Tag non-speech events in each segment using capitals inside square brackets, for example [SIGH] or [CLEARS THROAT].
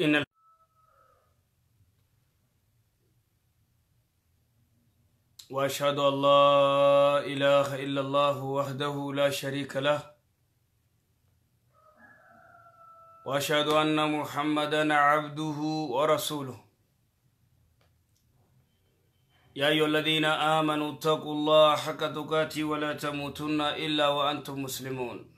إن واشهد ان لا اله الا الله وحده لا شريك له واشهد ان محمدا عبده ورسوله يا ايها الذين امنوا اتقوا الله حق تقاته ولا تموتن الا وانتم مسلمون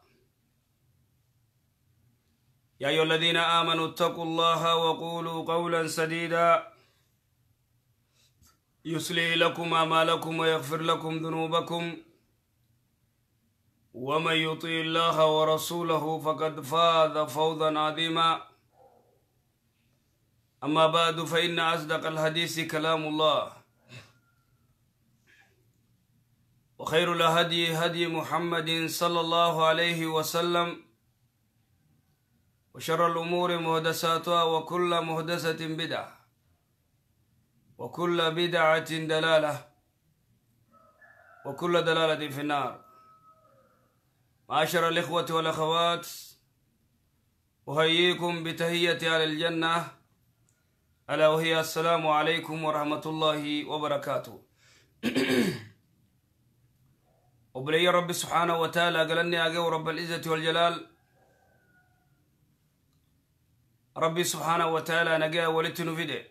يا أيها الذين آمنوا اتقوا الله وقولوا قولا سديدا يصلي لكم أعمالكم ويغفر لكم ذنوبكم ومن يطع الله ورسوله فقد فاز فوزا عظيما أما بعد فإن أصدق الحديث كلام الله وخير الهدي هدي محمد صلى الله عليه وسلم وشر الأمور مهدساتها وكل مهدسة بدعة وكل بدعة دلالة وكل دلالة في النار معاشر الإخوة والأخوات أهيئكم بتهية على الجنة ألا وهي السلام عليكم ورحمة الله وبركاته وبلي [CLEARS THROAT] رب سبحانه وتعالى قال أني رب العزة والجلال Rabbi subhaana wataala nagaa walitti nuufidee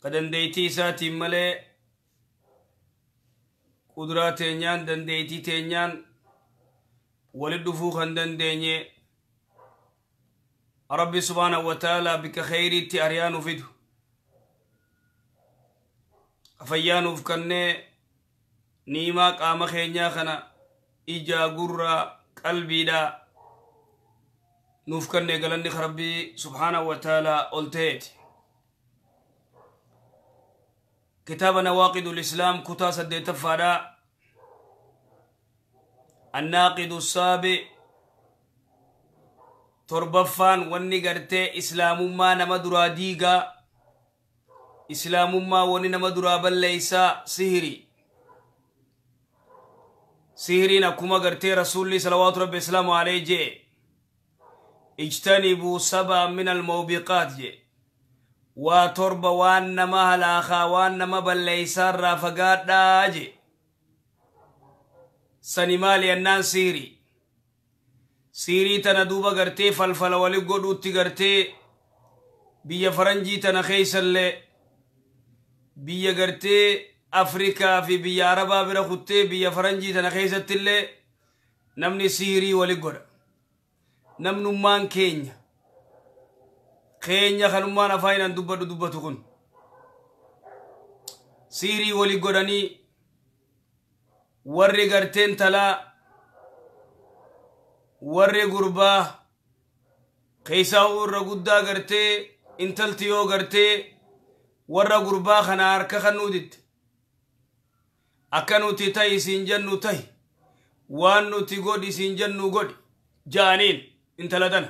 ka dandayti isaatiin malee kuduraateenyaan dandaytiiteenyaan waliin dhufuu kan dandeenye rabbi subhaana wataala bika xayriitti argaa nuufiidha. نوفكن نغلن خربي سبحانه وتعالى التيت كتاب نواقد الاسلام كتا سديت فدا الناقد الصاب تربفان وني غرتي اسلام ما نمدرا ديغا اسلام ما وني نمدرا بل ليس سهري سهري نكوما غرتي رسول الله صلوات ربي السلام عليه جي اجتنبوا سبا من الموبقات جي وتربة وانما هلاخا ما بالليسار رافقات داجي سنمالي النان سيري سيري تنا دوبا غرتي فلفل ولي قدوتي غرتي بيا فرنجي تنا خيسل بيا غرتي أفريكا في بيا عربا برا خطي بيا فرنجي تنا خيسل نمني سيري ولي قدوتي kenya keenya keenya kanummaan afaaninaan dubbadhu dubbatu kun siirii wali godhanii warri garteen talaa warri gurbaa keeysaa irra guddaa gartee intalti yoo gartee warra gurbaa kana harka kan nuuditte akka nuti ta'i isiin jannu ta'i waan nuti godhi isiin jannu godhi ja'aniin intala tana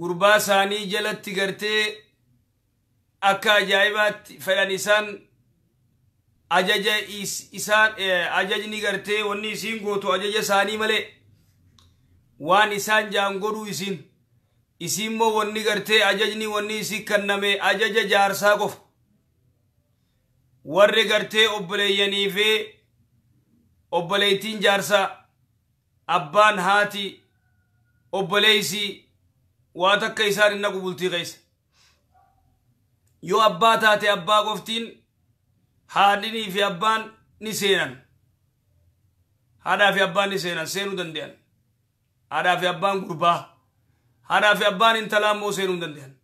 gurbaa isaanii jalatti gartee akka ajaa'ibaatti fedhan isaan ajaja isaan ajajni gartee wanni isiin gootu ajaja isaanii malee waan isaan jaan godhuu isin isiinmoo wanni gartee ajajni wanni isii kanname ajaja jaarsaa qofa warri gartee obboleeyyanii fi obboleeytiin jaarsaa abbaan haati obboleeysii waa takka isaan inna gubultii keessa yoo abbaa taate abbaa qoftiin haadhinii fi abbaan ni seenan haadhaa fi abbaan ni seenan seenuu danda'an haadhaa fi abbaan gurbaa haadhaa fi abbaan intalaa immoo seenuu danda'an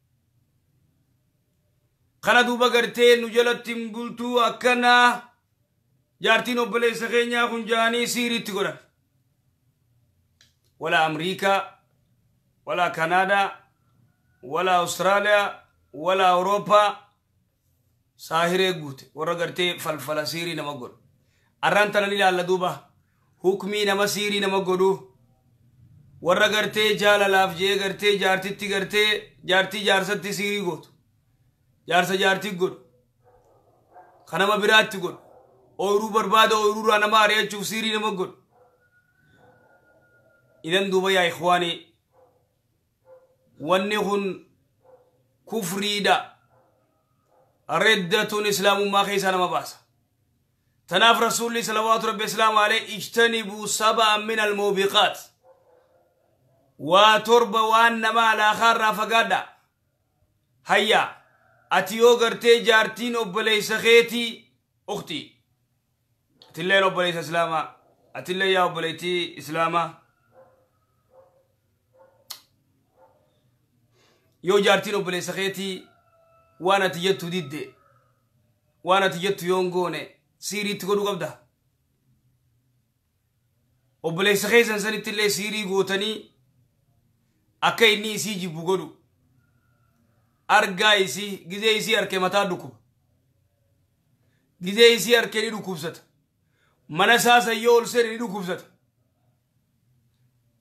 kana duuba gartee nu jalatti hin bultuu akkanaa jaartiin obboleessa keenyaa kun jaanii siiriitti godhan ولا أمريكا ولا كندا ولا أستراليا ولا أوروبا ساهرة قوت ورغرتي فالفلسيري نمقل أران تنالي لالدوبة حكمي نمسيري نمقلو ورغرتي جال لافجي غرتي جارتي تغرتي جارتي جارستي سيري قوت جارسة جارتي قوت خنما برات قوت ooyiruu barbaada ooyiruu nama ari'achuuf siirii nama إذا دوبا يا إخواني ونهن كفريدا ردة إسلام ما خيس أنا ما باس تناف رسول الله صلوات ربي السلام عليه اجتنبوا سبع من الموبقات وترب وانما على خار فقادا هيا أتيو غرتي جارتين أبليس خيتي أختي أتلي أبليس إسلاما أتلي يا أبليتي إسلاما yoo jaartiin obboleessa keetii waan didde waan ati jettu yoon goone siiriitti godhu qabda obboleessa keessan sanitti illee siirii gootanii akka inni isii jibbu godhu argaa isii gizee isii harkee mataa dhukuba gizee isii harkee ni dhukubsata mana sasa yoo ol seene ni dhukubsata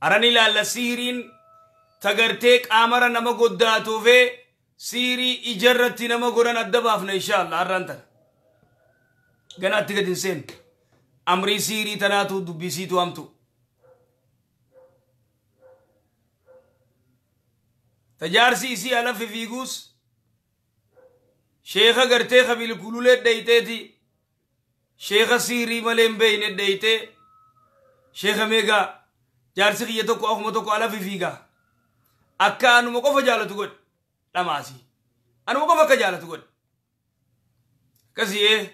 aran ilaalla siiriin tagartee qaamara nama goddaatuufee siirii ijarratti nama godhan adda baafna inshaallah har'aan tana. Gana itti gadi hin seentu. Amrii siirii tanaatu dubbisiitu hamtu. Tajaarsi isii alafi fiiguus sheekha gartee kabiil kululee dhayiteeti. Sheekha siirii malee hin beeyne dhayitee. Sheekha meegaa jaarsi kiyya tokko akkuma tokko alafi fiigaa. akka mo qofa jaalatu godhe dhamaasi anuma qofa akka jaalatu godhe akkasiyee eh,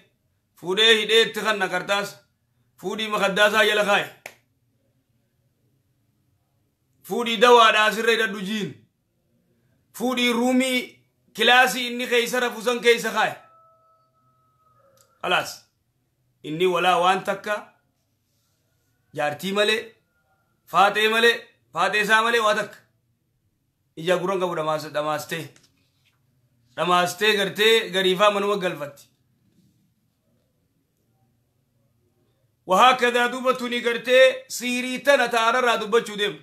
fuudhee hidhee itti kanna kartaas fuudhii makaddaasaa jala kaaye fudi dawaadhaa asirra hidhadhu jiin fudi ruumii kilaasii inni keeysa rafusan keeysa kaaye alaas inni walaa waan takka jaartii malee faatee malee faatee malee waa takka ija guran qabu dhamaastee dhamaastee gartee gariifaa manuma galfatti وهكذا دوبا توني قرتي سيريتنا تارا دوبا تشودم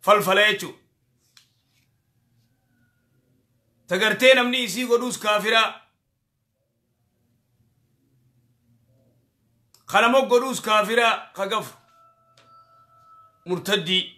فالفلايتشو تقرتي نمني إسي قدوس كافرة خلمو قدوس كافرة خقف مرتدي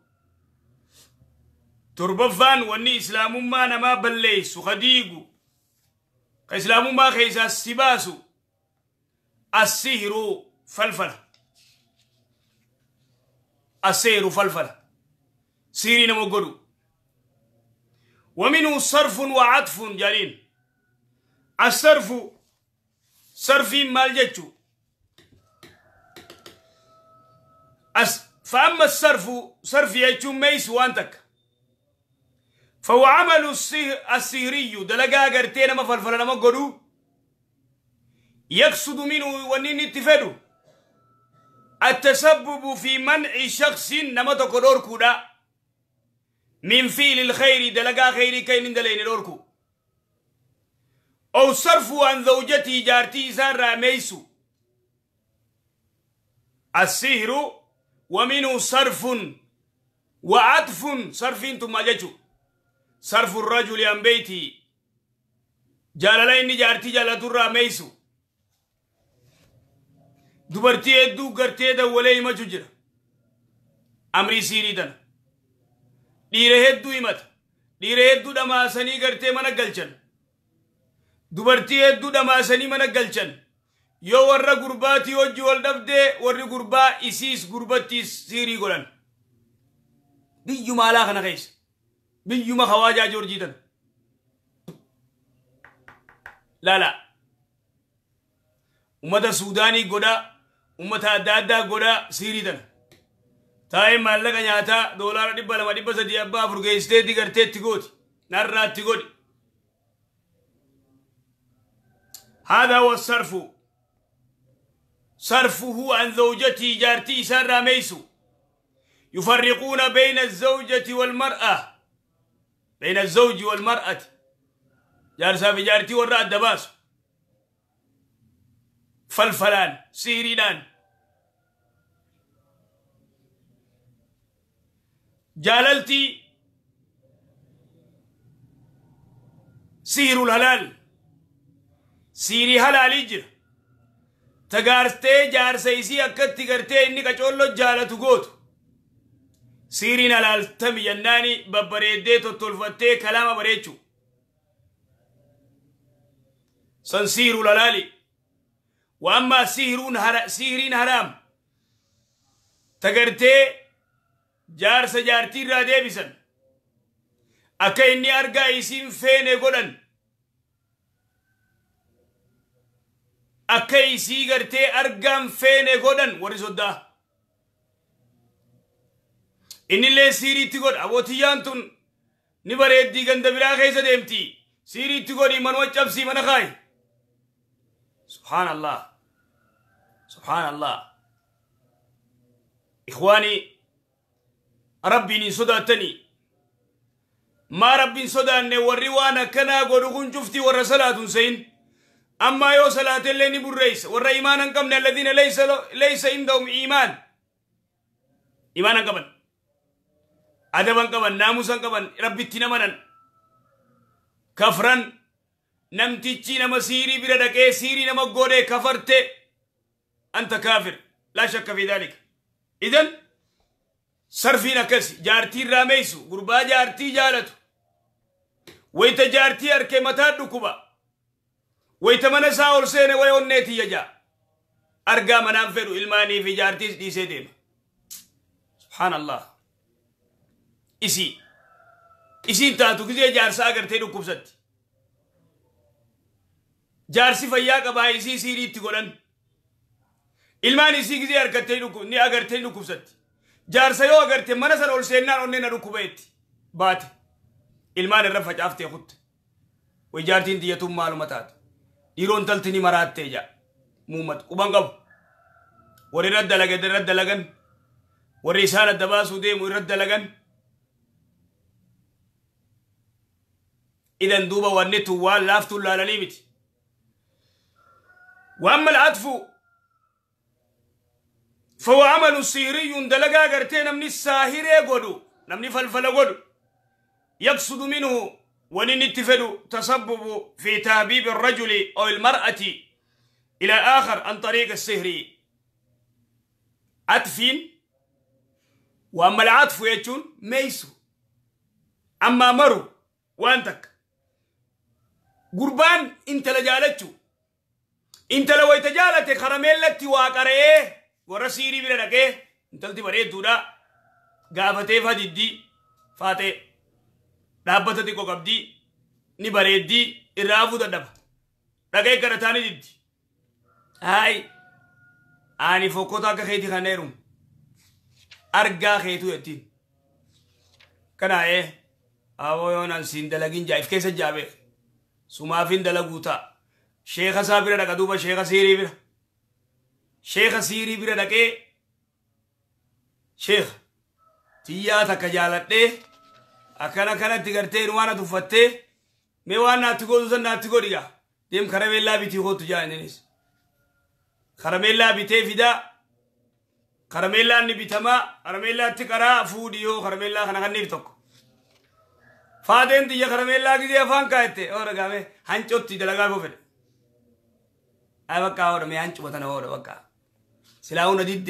تربفان واني اسلام ما نما بليس خديقو اسلام ما خيس استباسو السهر فلفل السهر فلفل سيرين مقرو ومنه صرف وعطف جارين الصرف صرف مال جتشو أس... فأما الصرف صرف يجتشو ميس وانتك فهو عمل ده لقى قرتين ما فلفل ما قدو يقصد منه ونين اتفادو التسبب في منع شخص نمت تقرور ده من فيل الخير لقى خير كين دلين الوركو أو صرف عن زوجتي جارتي سان ميسو السهر ومنه صرف وعطف صرف ما جاتوا sarfu الرجل عن بيتي jaalala inni jaartii jaalaturraa meeysu dubartii hedduu gartee dawwalee himachu jira amrii siirii tana dhiire hedduu himata dhiire hedduu dhamaasanii gartee mana galchan dubartii hedduu dhamaasanii mana galchan yoo warra gurbaatii hojii wal dhabdee warri gurbaa isiis gurbattiis siirii godhan biyyuma alaa kana keessa بيوم خواجة جورجيتن لا لا امتا سوداني قدا امتا دادا قدا سيريتن تاي مالك نياتا دولار دي لما مدي سدي ابا فرغي فرغيستي دي كرتي تيغوت نار تيغوت هذا هو الصرف صرفه عن زوجتي جارتي سر ميسو يفرقون بين الزوجة والمرأة بين الزوج والمرأة جارسا في جارتي ورا الدباس فلفلان سيرينان جاللتي سير الهلال سيري هلال إجر تغارتي جارسيسي اكتي غرتي اني كچولو جالتو قوتو sirriin alaaltamii jennaan babbareeddee tottolfattee kalaama bareechu san siiru lalaali waammaa sihiriin haraam tagartee jaarsa jaartii irraa deebisan akka inni argaa isiin feene godhan akka isii gartee argaan feene godhan warri soddaa إني لا سيري تقول أبوتي يانتون نبارد دي عند برا خيسة دمتي سيري تقولي من وجب سي من خاي سبحان الله سبحان الله إخواني ربي نصدعتني ما ربي نصدعني والروانا كنا قرقون جفتي والرسلاتون سين أما يو صلاة اللي نبو الرئيس والرئيمان انقمنا الذين ليس ليس عندهم إيمان إيمان انقمنا adaban qaban naamusan qaban rabbitti namanan kafran namtichi nama siirii bira dhaqee siirii nama godhee kafarte anta kaafir laa shakka fi dhaalika idan sarfiin akkas jaartii raameysu gurbaa jaartii jaalatu wayta jaartii harke mataa dhukuba wayta mana isaa ol seene waya onneetii yajaa argaa manaan fedhu ilmaanii fi jaartiis dhiisee deema subhaan allah isii isiin taatu gisee jaarsaa agartee dhukkubsatti jaarsi fayyaa qabaa isii siidii itti godhan ilmaan isii gisee harkattee ni agartee dhukkubsatti jaarsa yoo agarte mana sana ol seennaan onnee na dhukkubeetti baate ilmaan irra facaaftee kutte way jaartiin diyyatuun maaluma taatu dhiiroon talti ni maraattee jaa muummatu quban qabu warri irra dalagan warri isaan adda baasuu deemu irra dalagan إذا دوبا ونتو واللافتو لا لليبتي وأما العطف فهو عمل سيري دلقا قرتين من الساهر يقولو نمني فلفل قولو يقصد منه ونن تسبب في تهبيب الرجل أو المرأة إلى آخر عن طريق السهر عطفين وأما العطف يجون ميسو أما مرو وأنتك gurbaan intala jaalachu intala wayta jaalate karameellatti waa qara'ee warra siirii bira dhaqee intalti bareedduudha gaafatee fadiddii faate dhaabbata xiqqoo qabdii ni bareeddii irraa fuudhadhaba dhaqee garataa ni diddi haay ani fokkota akka keeti kaneerum argaa keetu jettiin kanaa'ee awoo yoonaan siin dalagin jaa'if keessa jaabeef sumaafin dalaguu ta'a. Sheekha isaa bira dhaqa duuba sheekha siirii bira. Sheekha siirii bira dhaqee sheekha xiyyaa takka jaaladhee akkana kanatti gartee waan ati uffattee mee waan naatti gootu san naatti godhiga deem karameellaa bitii kootu jaa innis. Karameellaa bitee fidaa karameellaan ni bitamaa karameellaatti qaraa fuudhiyoo karameellaa kana kan tokko. ፋቴን ጥየ ከረሜላ ጊዜ አፋን ካየቴ ኦረጋሜ ሀንጮቲ ደለጋ ጎፈደ አይ በቃ ኦረሜ ሀንጩ በተነ ኦረ በቃ ስላሁነ ዲዴ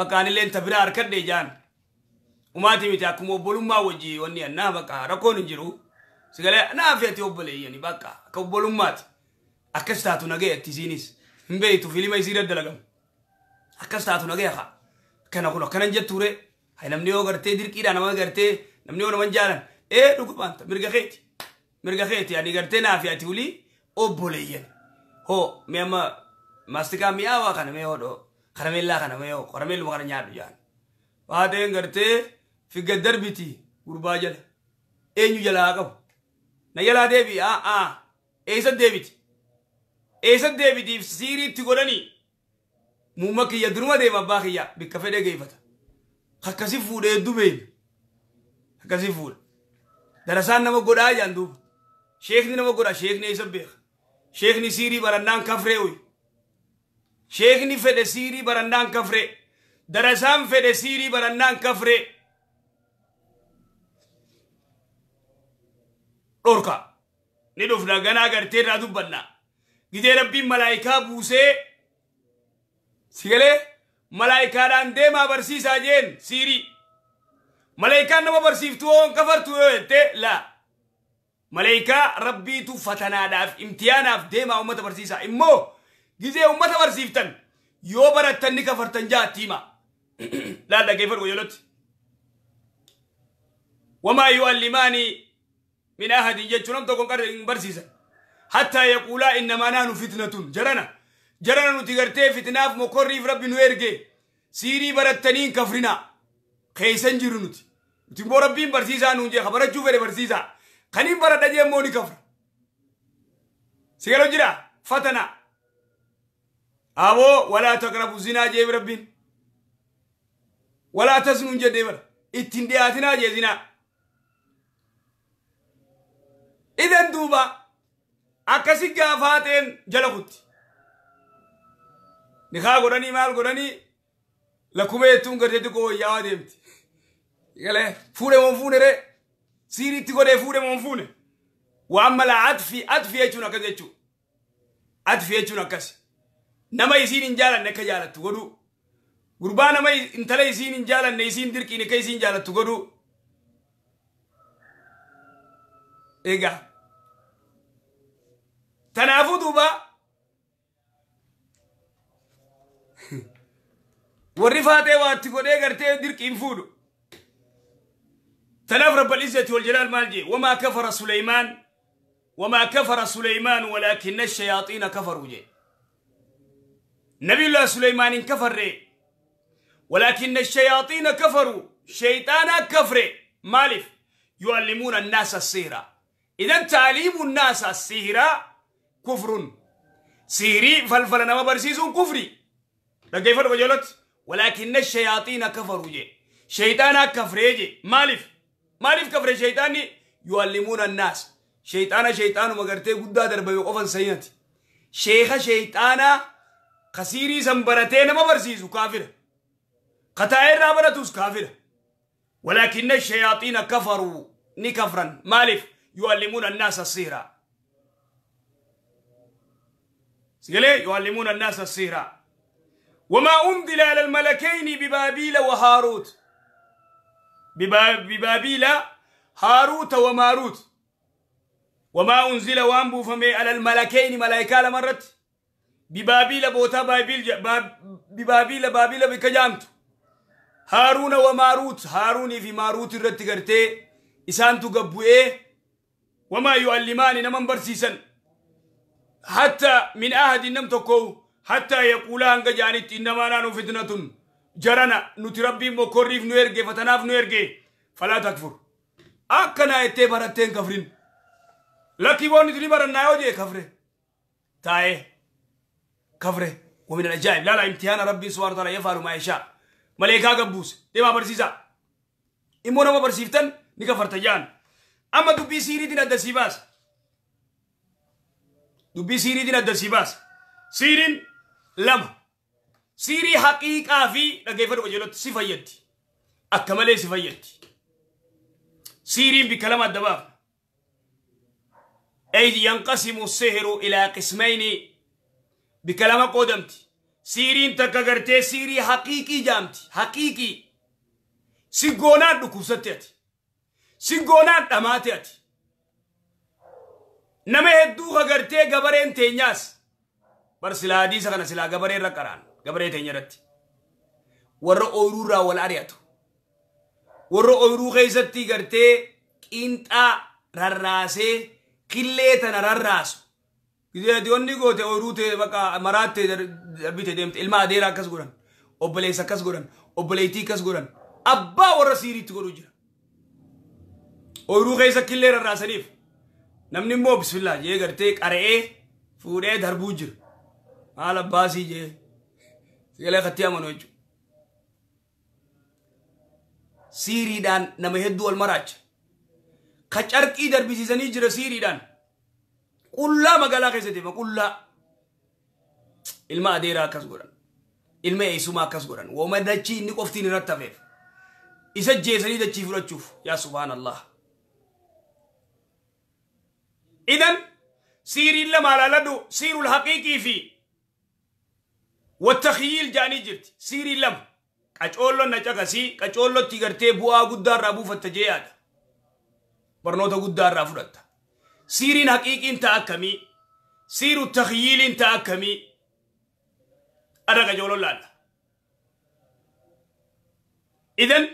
በቃ አንሌን ተብራ አርከደ ጃን ኡማቲ ሚቲ አኩሞ ቦሉማ ወጂ ወኒ እና በቃ ረኮን እንጅሩ ስገለ ናፌት ዮበለ የኒ በቃ ከቦሉማት አከስታቱ ነገ እትሲኒስ እንበይቱ ፊልማ ይሲረ ደለጋም አከስታቱ ነገ ያ ከነ ኩሎ ከነን ጀቱሬ አይ ነምኒዮ ገርቴ ድርቂዳ ነማ ገርቴ ነምኒዮ ነመን ጃለን ee dhugumanta mirga keeti mirga keeti yani gartee naaf ati uli obboleeyyan ho meama mastikaa mi'aawaa kana mee hodho karameellaa kana mee ho karameelluma kana nyaadhu waa ta'een gartee figga darbiti gurbaa jala eenyu jala haa na jala deebi aa aa eessat deebiti eessat deebitiif siiriitti godhanii mumma kiyya duruma deema abbaa kiyya bikka fedhe geeffata akkasi fuudhee dubeen akkasi fuudha darasaan nama godhaa jaan duuba sheekni nama godha sheekni isa beeka sheekni siirii barandaan kafree uyi sheekni fedhe siirii barandaan kafree darasaan fedhe siirii barandaan kafree dhorka ni dhufna ganaa garteerraa dubbanna gidee rabbiin malaayikaa buusee sigalee malaayikaadhaan deemaa barsiisaa jeen siirii ملائكة نما برسيفتو كفرتو لا ملائكة ربيتو فتنا داف امتيانا في ديما أمة برسيسا إمو جزي أمة برسيفتن يو برتن كفرتن جا تيما [COUGHS] لا دا كيفر ويولت وما يؤلمان من أحد يجنم تكون كرن برسيسا حتى يقولا إنما نحن فتنة جرنا جرنا نتغرتي فتنة في مقرف رب نويرجي سيري برتنين كفرنا keeysan jiru nuti nuti immoo rabbiin barsiisaa nuun jee barachuu fedhe barsiisaa kaniin baradha jee immoo ni kafra sigalo jira fatana aboo walaa taqrabu zinaa jee rabbiin walaa tas nuun jedhee bara ittiin dhiyaatinaa jee zinaa idan duuba akkasi gaafaa ta'een jala kutti nikaa godhanii maal godhanii lakkuma jettuun gartee xiqqoo wayyaawaa deemti gale fuure mon fuune de siritti godhee fuure mon fuune waan mala atfi atfi jechuun akkas jechuudha atfi jechuun akkas nama isiin hin jaalanne akka jaalattu godhu gurbaa nama intala isiin hin jaalanne isiin dirqiin akka isiin jaalattu godhu egaa tanaafuu duuba warri faatee waatti godhee gartee dirqiin fuudhu تلاف رب العزة والجلال مالجي وما كفر سليمان وما كفر سليمان ولكن الشياطين كفروا جي نبي الله سليمان كفر ري ولكن الشياطين كفروا شيطان كفر مالف يعلمون الناس السيرة إذا تعليم الناس السيرة كفر سيري فالفلنا ما برسيزون كفري لكيف ولكن الشياطين كفروا جي شيطان كفر جي مالف مالف كفر شيطاني يعلمون الناس شيطانا شيطانا مغرتي قرته قد دادر بيوقفن سيئتي شيخ شيطانا خسيري سنبرتين ما برسيزو كافر قطائر رابرتوس كافر ولكن الشياطين كفروا نكفرا ما ليف يعلمون الناس السيرة سيئلي يعلمون الناس السيرة وما أنزل على الملكين ببابيل وهاروت ببابيلا هاروت وماروت وما أنزل وانبو فمي على الملكين ملائكة مرت ببابيلا بوتا بابيل ببابيلا بابيلا بكجامت هارون وماروت هارون في ماروت الرت كرتي إسان تقبوئه وما يؤلماني نمان برسيسا حتى من أهد نمتكو حتى يقولان أنك جانت إنما نانو فتنة jarana nuti rabbiin bokorriif nu erge fatanaaf nu erge falaa takfur akkanaa ettee barattee hin kafrin lakki waan nuti ni barannaa yoo jee kafre taa'ee kafre ومن العجائب لا لا امتحان ربي سبحانه وتعالى يفعل ما يشاء ملائكه قبوس ديما برسيسا امونا ما برسيفتن نيكا فرتجان اما دبي سيري دين الدسيباس دبي سيري دين الدسيباس سيرين لما siirii haqiiqaa fi dhaggeeffatu qajeelatti si fayyaddi. Akka malee si fayyaddi. Siiriin bikka lama adda baafa. إذ ينقسم السحر إلى قسمين بكلام قدمت سيرين تكغرت سيري حقيقي جامت حقيقي سيغونا دكوستيت سيغونا دماتيت نمه دو غرتي غبرين تيناس برسلا حديث كان غبرين رقران gabaree teenya irratti warra ooyiruu irraa wal ari'atu warra ooyiruu keessatti gartee qiinxaa rarraasee killee tana rarraasu ጊዜያቲወኒ ጎቴ ኦይሩቴ በቃ መራቴ ደርቢቴ ደምቴ ኢልማ አዴራ አከስ ጎዳን ኦበሌስ አከስ ጎዳን ኦበሌቲ አከስ ጎዳን አባ ወረ ሲሪት ጎዱ ጅራ ኦይሩ ኸይሰ ኪሌ ረራሰኒፍ ነምኒ ሞ ቢስሚላ ጄ ገርቴ ቀረኤ ፉዴ ደርቡ ጅር ማል አባሲ ጄ yele khatiya manoju siiriidhaan nama hedduu wal maraacha ka carqii darbisiisanii jira siiriidhaan qullaa magaalaa keessatti hima qullaa ilma adeeraa akkas godhan ilma eessumaa akkas godhan wooma dachii inni qoftiin irratti hafeef isa jeesanii dachii fudhachuuf yaa subhaanallah idan siiriin lama alaaladhu siirul haqiiqii fi والتخيل جاني جرت سيري لم قچولو نچقسي قچولو تيغرتي بوا غدار رابو فتجيات برنوتا غدا رافدت سيرين حقيقي انت اكمي سيرو تخيل انت اكمي ارغ جولو لا اذن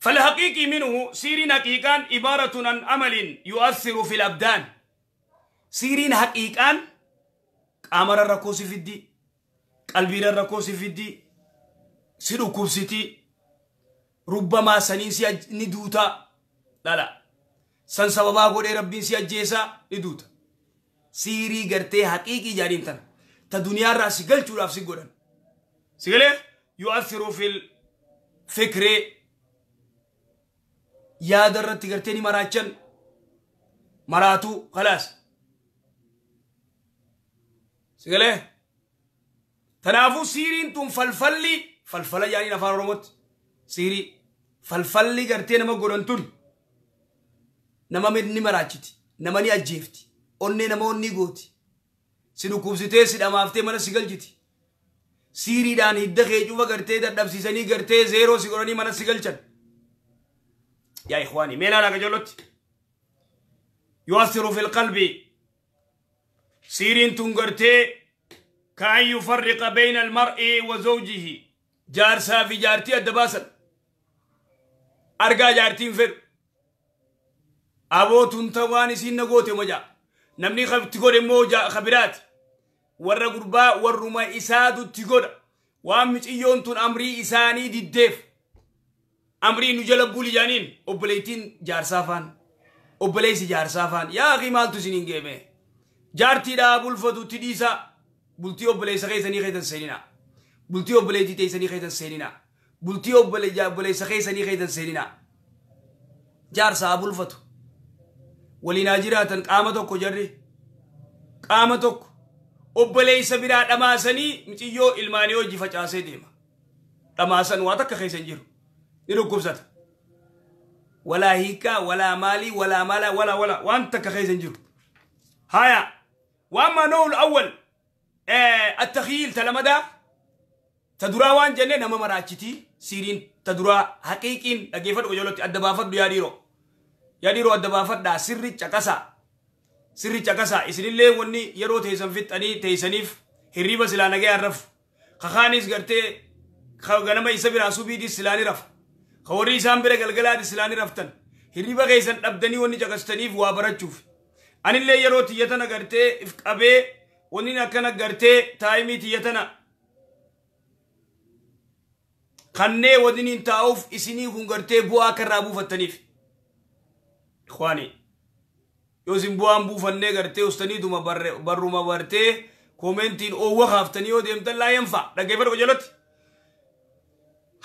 فالحقيقي منه سيرين حقيقان عبارة عن عمل يؤثر في الأبدان سيرين حقيقان Amara rakosi si fiddi rakosi rakkoo si fiddi si dhukkubsiti rubbamaa sanii si ni duta lala, san sababa godhee rabbin si ajjeesa ni duta siri gartee haqiiqii jaadhiin tana ta duniyaarraa si galchuudhaaf si godhan si galee yu'athiru fil ni marachan maratu khalas سيقله تنافو سيرين تم فالفالي فالفالي يعني نفان رموت سيري فلفلي قرتي نما قرنتون نما مدني مراجتي نما ني أجيفتي أني نما أني قوتي سنو كوبسيتي سيد أمافتي منا سيقلجتي سيري دان هدى خيجوبة قرتي در نفسيساني قرتي زيرو سيقراني منا سيقلجن يا إخواني مين أنا قجلت يؤثر في القلب سيرين تنقرتي كأن يفرق بين المرء وزوجه جارسا في جارتي الدباسل أرقى جارتين فر أبو تنتواني سين نقوتي مجا نمني خب تقول موجا خبرات ورّا قربا ورّما إسادو تقول وامج إيون تن أمري إساني دي ديف أمري نجلب بولي جانين أبليتين جارسافان أبليسي جارسافان يا أخي مالتو سنين جيمه jaartiidhaa bulfatutti dhiisa bultii obboleessa keessanii keessan seeninaa bultii obboleettii teessanii keessan seeninaa bultii obboleessa keessanii keessan seeninaa jaarsaa bulfatu waliinaa jiraatan qaama tokko jarri qaama tokko obboleessa biraa dhamaasanii miciyyoo ilmaanii hojii facaasee deema dhamaasan waa takka keessan jiru ni dhukkubsata walaa hiikaa walaa maalii walaa maalaa walaa walaa waan takka keessan jiru haayaa واما نوع الاول آه التخيل تلمدا تدرا وان جنة نما مراتشتي سيرين تدرا حقيقين دقيفت وجلت أدبافت يا ديرو يا ديرو أدبافت دا سري تكسا سري تكسا إسن الله وني يرو تيسن فيت أني تيسنيف هريبة سلانا جاي رف خخانيس قرتي خو غنما يسبي راسو بيدي سلاني رف خوري سامبرة قلقلا دي سلاني رفتن هريبة غيسن أبدني وني تكستنيف وابرت شوف anillee yeroo tiyyatana gartee if qabee wanni akkana gartee taayimii tiyyatana kannee wadiniin taa'uuf isinii kun gartee bu'aa akka irraa buufattaniif ikwaani yoo isin bu'aan buufannee gartee ustaniituma barruma bartee komentiin oowwa kaaftanii yoo deemtan laayenfa dhaggeeffadhu jalatti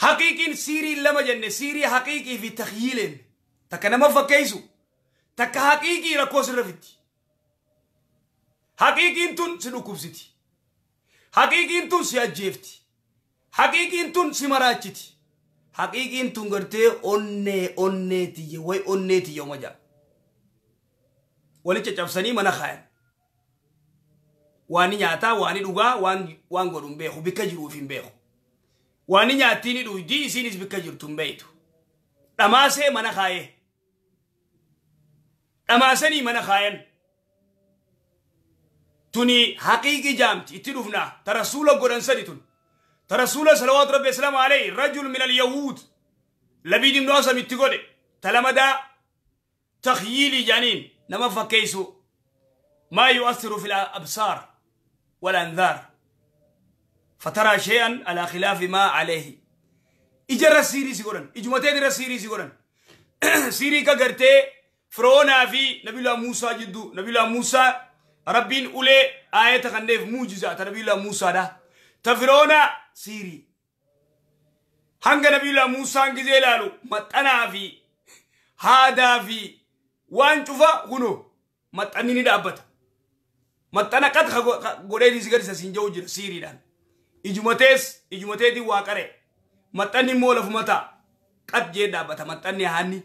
haqiiqiin siirii lama jenne siirii haqiiqii fi takyiileen takka nama fakkeessu takka haqiiqii rakkoo sirra fitti haqiiqiin tun si dhukkubsiti haqiiqiin tun si ajjeefti haqiiqiin tun si maraachiti haqiiqiin tun gartee onnee onnee tiyye way onnee tiyye uma jedha walicha cabsanii mana kaayan waani nyaataa waani dhugaa waan waan godhu hin beeku bikka jiruuf hin beeku waani nyaattii ni dhuujii isiinis bikka jirtu hin beeytu dhamaasee mana kaayee أما سني من خائن توني حقيقي جامت اتلوفنا ترسول قران سريتون ترسول صلوات ربي السلام عليه رجل من اليهود لبيد من عصم اتقول تلمدا تخييلي جانين نما فكيسو ما يؤثر في الأبصار والأنذار فترى شيئا على خلاف ما عليه إجرى سيري سيقولن إجمتين رسيري سيقولن [CLEARS THROAT] سيري كغرتي fir'oonaa fi nabiyulaa Muusaa jidduu nabiyulaa Muusaa rabbiin ulee aayata kanneef muujizaa ta nabiyulaa Muusaadha. Ta fir'oonaa siirii. Hanga nabiyulaa musaan gizee ilaalu maxxanaa fi haadaa fi waan cufa hunoo maxxanni ni dhaabbata. Maxxana qad godhee si gadisa siin ja'u jira siiriidhaan. Ijumatees ijumateetiin waa Maxxanni immoo lafuma ta'a. Qad jee dhaabbata maxxanni haanni.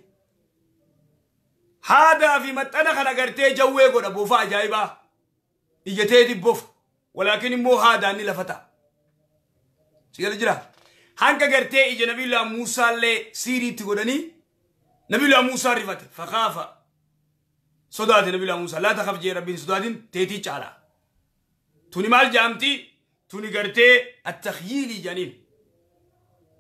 هذا في متنا خنا قرتي جوي قد أبو فا جايبا يجتهد بوف ولكن مو هذا نيل فتا سيال جرا هانك قرتي إجنا نبي الله موسى لي سيريت تقولني نبي الله موسى رفت فخاف صدات نبي الله موسى لا تخاف جي ربي صداتين تيتي تعالى توني مال جامتي توني قرتي التخييل جنين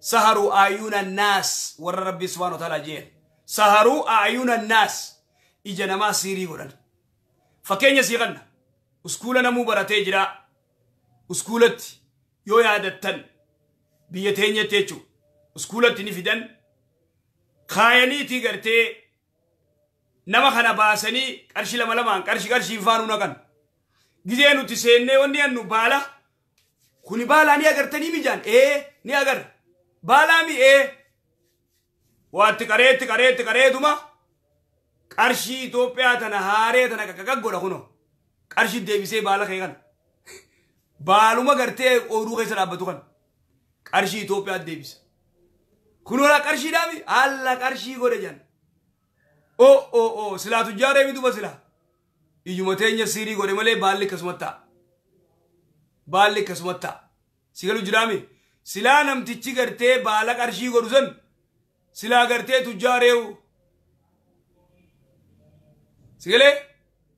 سهروا آيون الناس ور ربي سبحانه وتعالى جين سهروا أعين الناس ija namaa siirii godhan. Fakkeenya siiqanna. Uskuula namuu baratee jira. uskulat yoo yaadattan biyya teenyatti jechuudha. ni fidan. Kaayaniitii gartee nama kana baasanii qarshii lama lamaan qarshii qarshii faanuu naqan. Gizee nuti seennee wanni baala. Kuni baala ni agartanii mijaan. Ee ni agarra. Baalaa ee Waatti qareetti qareetti qareetuma. qarshii Itoophiyaa tana haaree tana kakka godha kuno qarshii deebisee baala kee kana baaluma gartee ooyiruu keessa dhaabbatu kana qarshii Itoophiyaa deebisa. la qarshii dhaabi haala qarshii godhe jan. Oo oo oo silaa tujjaa reebi duba silaa. Iyyuma teenya siirii godhe malee baalli akkasumatti ta'a. Baalli akkasumatti ta'a. Sigalu jiraami silaa namtichi gartee baala qarshii godhu san silaa gartee tujjaa reebu Sigale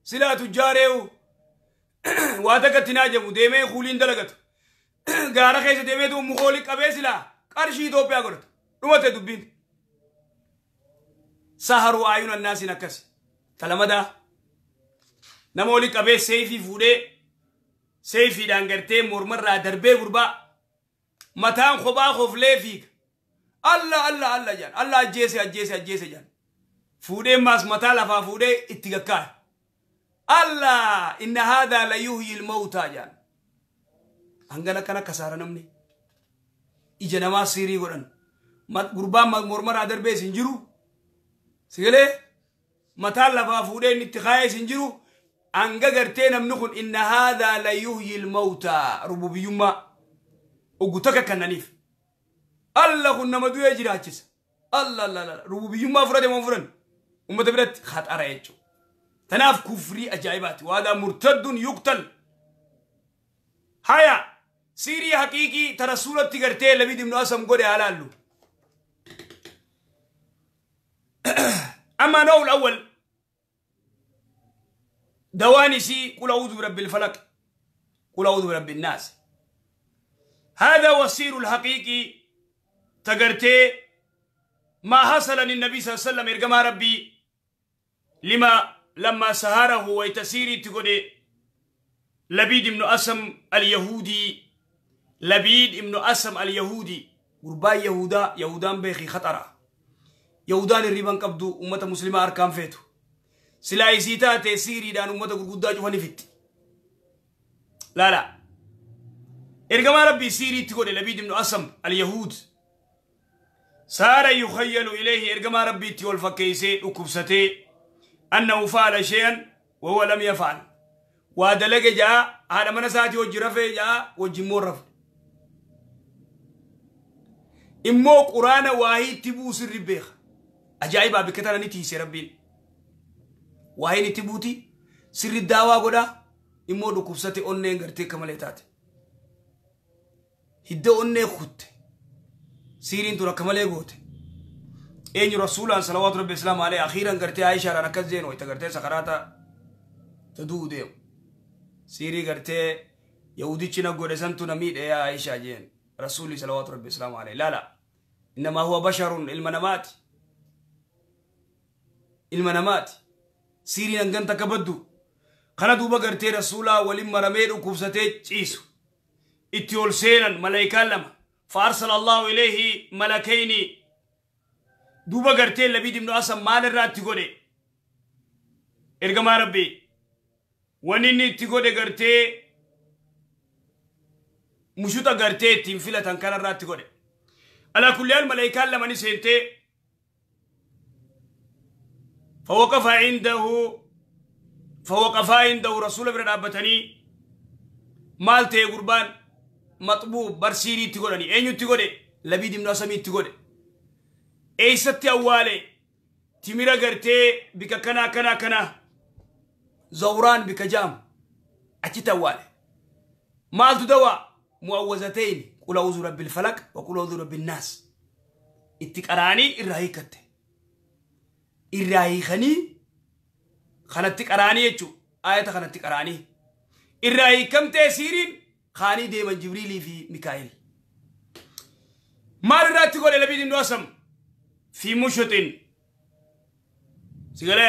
silaa tujjaareewu waa takkatinaa jedhu deemee huuliin dalagatu gaara keessa deemeetu mukooli qabee silaa qarshii Itoophiyaa godhatu dhumate dubbiin. Saharu aayun annaasin akkas talamadaa nama oli qabee seefii fuudhee seefiidhaan gartee mormarraa darbee gurbaa mataan kophaa koflee fiiga. Allah Allah Allah jaan Allah ajjeese ajjeese ajjeese jaan fuudhee maas mataa lafaa fuudhee itti gakkaa'e. Allah inna haadhaa la yuhyi ilmawtaa jaan. Hangana kana kasaara namni. Ija namaa siirii godhan. Gurbaan mormaraa darbee isin jiru. Sigalee mataa lafaa fuudhee inni itti kaayee isin jiru. Hanga gartee namni kun inna haadhaa la yuhyi ilmawtaa rububiyyummaa. Oguta kakkannaniif. Allah kun nama du'ee jiraachisa. Allah Allah Allah rububiyyummaa fudhate moo fudhanne. ummata biratti khaxara jechuudha. Tanaaf kufrii ajaa'ibaati. Waadaa murtadduun yuqtal. Haya siirii haqiiqii tana suuratti gartee labiid ibnu asam godhe halaallu. أما نوع الأول دوانسي قل أعوذ برب الفلق قل أعوذ برب الناس هذا وصير الحقيقي تقرتي ما حصل للنبي صلى الله عليه وسلم إرقما ربي لما لما سهره ويتسيري تقولي لبيد ابن أسم اليهودي لبيد ابن أسم اليهودي غرباء يهودا يهودان بيخي خطرة يهودان الربان قبدو أمة مسلمة أركان فيتو سلاي سيتا تسيري دان أمة قرقودا جواني فيت لا لا إرقما ربي سيري تقولي لبيد ابن أسم اليهود سارة يخيل إليه إرقما ربي تيول فكيسي وكبستي أنه فعل شيئا وهو لم يفعل وادلق جاء هذا من ساتي وجرفه جاء وجمورف إمو قرآن واهي تبو سر بيخ أجائب أبي كتنا نتي سربين واهي نتبوتي سر الدعوة قدا إمو دو كبسة أنه انغرتي كماليتات هدو أنه خط سيرين ترى كمالي قوتي اين رسول الله صلى الله عليه وسلم عليه اخيرا قرتي عائشه رانا كزين وانت سخراتا تدو ديو سيري قرتي يهودي تشينا غود سنتو يا إيه عائشه جين رسول الله صلى الله عليه وسلم عليه لا لا انما هو بشر المنامات المنامات سيري انغنت كبدو خنا بقرتي رسولا ولم مرميد وكفزتي تشيسو اتيول سينا ملايكا لما فارسل الله اليه ملكين دوبا غرتي لبي دمنو أسا مال الرات تغوري إرغما ربي ونيني تغوري غرتي مشوتا غرتي تنفيلة تنكار الرات تغوري على كل الملائكة لما نسينتي فوقف عنده فوقف عنده رسول بن رابطني مالتي قربان مطبوب برسيري تغوري أين تغوري لبي دمنو أسا مي تغوري eeysatti awwaale timira gartee bika kanaa kanaa kana zawraan bika jaam achitti awwaale maaltu dawa mu'awwazatayn qul a'uudhu rabbil falaq wa qul a'uudhu rabbin naas itti qaraanii irraa hiikatte irraa hiikanii kanatti qaraanii jechuu aayata kanatti qaraanii irraa hiikamtee siiriin kaanii deeman jibriilii fi mikaa'il maal irratti godhe labiin hin du'asamu في مشط سيقول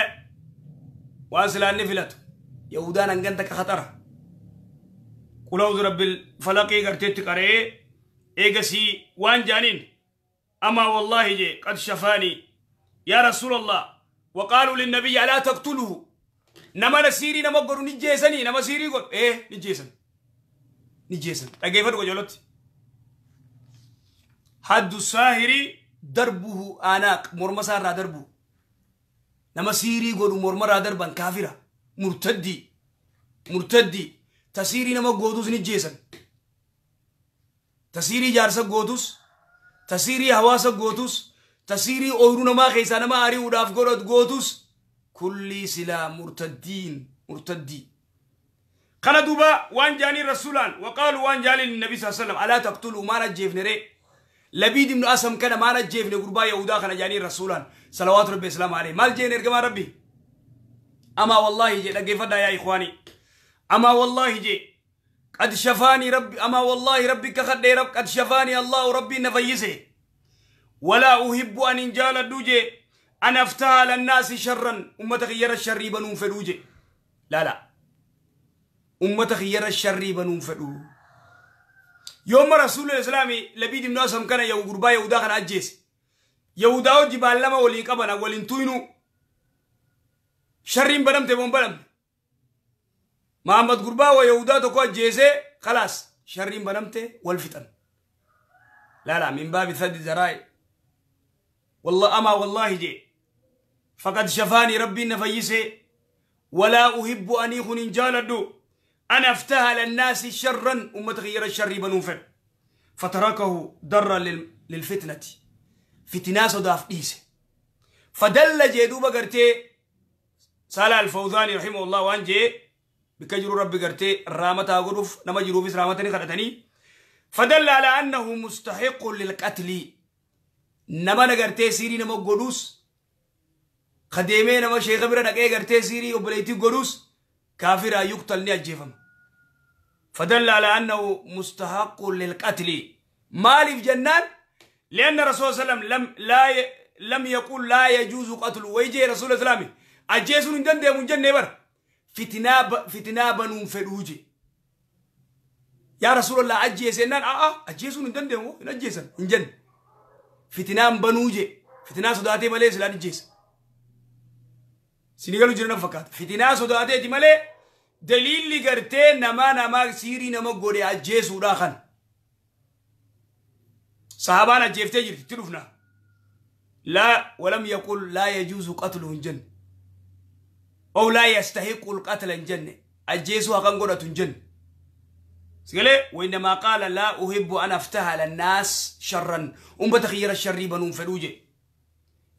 واصل النفلت يهودان انقنتك خطر قل أعوذ رب الفلق قرتيت قري ايغسي وان جانين أما والله جي قد شفاني يا رسول الله وقالوا للنبي لا تقتله نما نسيري نما قرو نجيساني نما سيري قرو إيه نجيسان نجيسان أجيفر قجلت حد الساهري دربه أناق مرمسا را دربه نما سيري قولوا مرمى را دربان كافرة مرتدي مرتدي تسيري نما قودوس نجيسن تسيري جارسا قودوس تسيري هواسا قودوس تسيري أورو نما خيسا نما أري وداف قولت قودوس كل سلا مرتدين مرتدي قال دوبا وان جاني رسولان وقالوا وان جاني صلى الله عليه وسلم ألا تقتلوا ما نجيف نريه لبيد من أسم كان ما نجيف نقربا يهودا خنا جاني رسولا صلوات ربي السلام عليه مال جين إرجع ربي أما والله جي لقيف دا يا إخواني أما والله جي قد شفاني ربي أما والله ربي كخد لي رب قد شفاني الله ربي نفيزه ولا أحب أن إنجال الدوجي أن أفتح للناس شرا أمة خير الشر بنون فدوجي لا لا أمة خير الشر بنون فدوجي يوم رسول الله صلى الله عليه وسلم كان يهود غربا يهود آخر أجيس يهود أو جبال لما ولين كبنا ولين توينو شرين بنم تبون بنم محمد غربا ويهودا تو أجيس خلاص شرين بنم تي والفتن لا لا من باب ثدي ذرائي والله أما والله جي فقد شفاني ربي نفيسه ولا أحب أن يخن جالدو أنا أفتها للناس شرا ومتغير الشر بنوفن فتركه ضرا للفتنة فتنة صداف إيس فدل جدوبا قرتي سالة الفوزاني رحمه الله وانجي بكجر ربي قرتي رامة غروف نما جروفيس رامتني خرتني فدل على أنه مستحق للقتل نما نقرتي سيري نما قدوس خديمي نما شيخ برا نقاي قرتي سيري وبليتي قدوس كافر يقتل نجفم فدل على أنه مستحق للقتل مالي في جنان لأن الرسول صلى الله عليه وسلم لم لا ي... لم يقول لا يجوز قتل ويجي رسول الله صلى الله عليه وسلم أجيسون جند من جنة بر فتنا ب... فتنا بنو فلوجي يا رسول الله أجيسن ان آه آه أجيسون دندي مو نجيسن من جن فتنا بنوجي فتنا سوداتي ملي سلا نجيس سينيغالو جيرنا فكات فتنا صداتي ملي daliilli gartee namaa namaa siirii nama godhe ajjeesuudha kan sahabaan ajjeeftee jirti itti dhufna laa walam yaqul laa yajuuzu qatlu hin jenne oo laa yastahiqu lqatla hin jenne ajjeesuu hakan godhatu hin jenne سيقول وإنما قال لا أحب أن أفتح على الناس شرا أم تخير الشر بنون فلوجي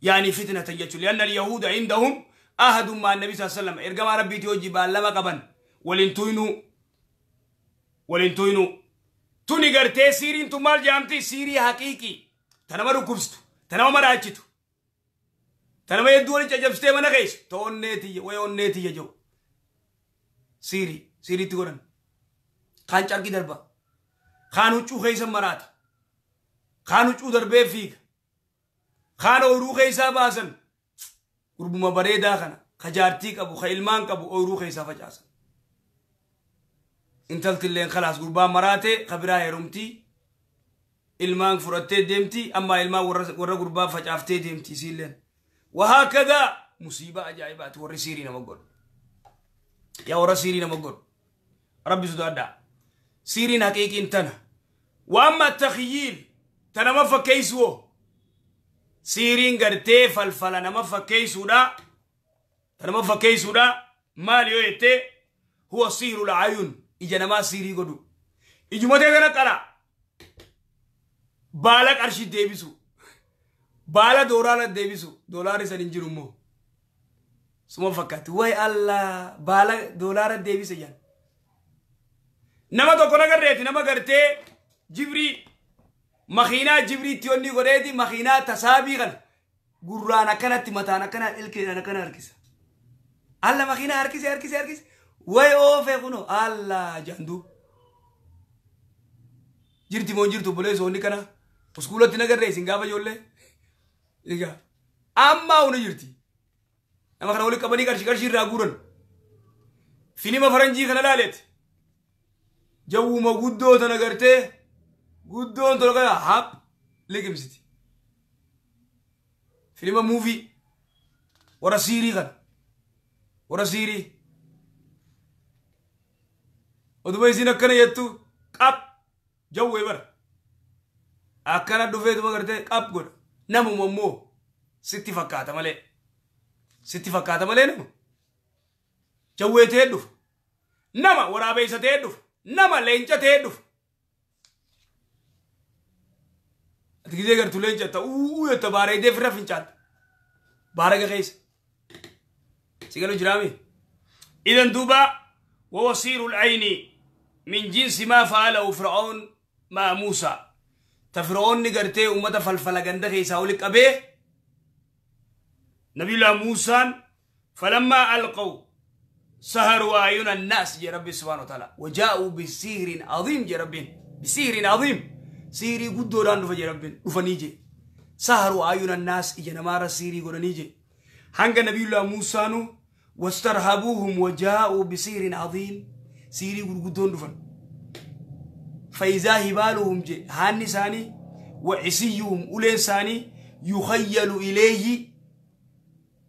يعني فتنة يجتل لأن اليهود عندهم أحد ما النبي صلى الله عليه وسلم إرقام ربي توجي بالله قبن walintoynu walintoynu tuni gartee siiriintu maal jaamti siirii haqiiqii tanama dhukkubstu tanama maraachitu tanama hedduu wali cacabsitee mana keessa ta onnee tiyya siirii siiriitti godhan kaan carqii darba kaan huccuu keeysa maraata kaan huccuu darbee fiiga kaan ooyiruu keeysaa baasan gurbuma bareedaa kana ka jaartii qabu ka ilmaan qabu ooyiruu keessaa facaasan انتلت اللين خلاص قربا مراتي خبرها يرمتي المان فرتي ديمتي اما الما ورا قربا فجافتي ديمتي سيلين وهكذا مصيبه عجائبات وري سيرينا مقول يا ورا سيرينا مقول ربي سدادا سيرين حقيقي انتنا واما التخيل تنا ما فكيسو سيرين غرتي فلفل انا ما فكيسو دا تنا ما فكيسو دا مال يوتي هو سير العيون ija namaa siirii godhu ijumatee kana qara baala qarshi deebisu baala dooraala deebisu doolaarri san hin jiru immoo suma fakkaatti way allah baala doolaara deebise jaan nama tokko nagarreeti nama gartee jibrii makiinaa jibriitti onni godheeti makiinaa tasaabii kana gurraan akkanatti mataan akkana ilkeen akkana harkisa alla makiinaa harkise harkise harkise way over eh, kuno alla jandu jirti mo jirtu bule so kana uskula tinaga re singaba jolle diga amma uno jirti nama kana wali kabani karshi karshi ra guran filima faranji kana lalet jawu guddo tan agarte guddo tan ga hap movie wara siri kan siri oduma isin akkana jettu qab jawwee bara akkana dhufeetuma gartee qab godha namuma siti fakata male siti fakata male namu nama we te duf nama waraabeessa te duf nama leenca te duf ati gar tu leenca ta uu yotta de idee firra fincaata ga kais sigalo jirami idan duba wa aini aini من جنس ما فعله فرعون مع موسى تفرعون نقرتي أمة فلفل كيسا ولك أبيه نبي الله موسى فلما ألقوا سهروا أعين الناس يا ربي سبحانه وتعالى وجاءوا بسحر عظيم يا ربي بسحر عظيم سيري قد دوران دفا يا ربي دفنيجي سهروا أعين الناس يا نمارا سيري قرنيجي هنگا نبي الله موسى واسترهبوهم وجاءوا بسحر عظيم siirii gurguddoon dhufan faizaa hibaaluhum je haanni isaanii wa cisiyyuhum uleen isaanii yukhayyalu ileeyyi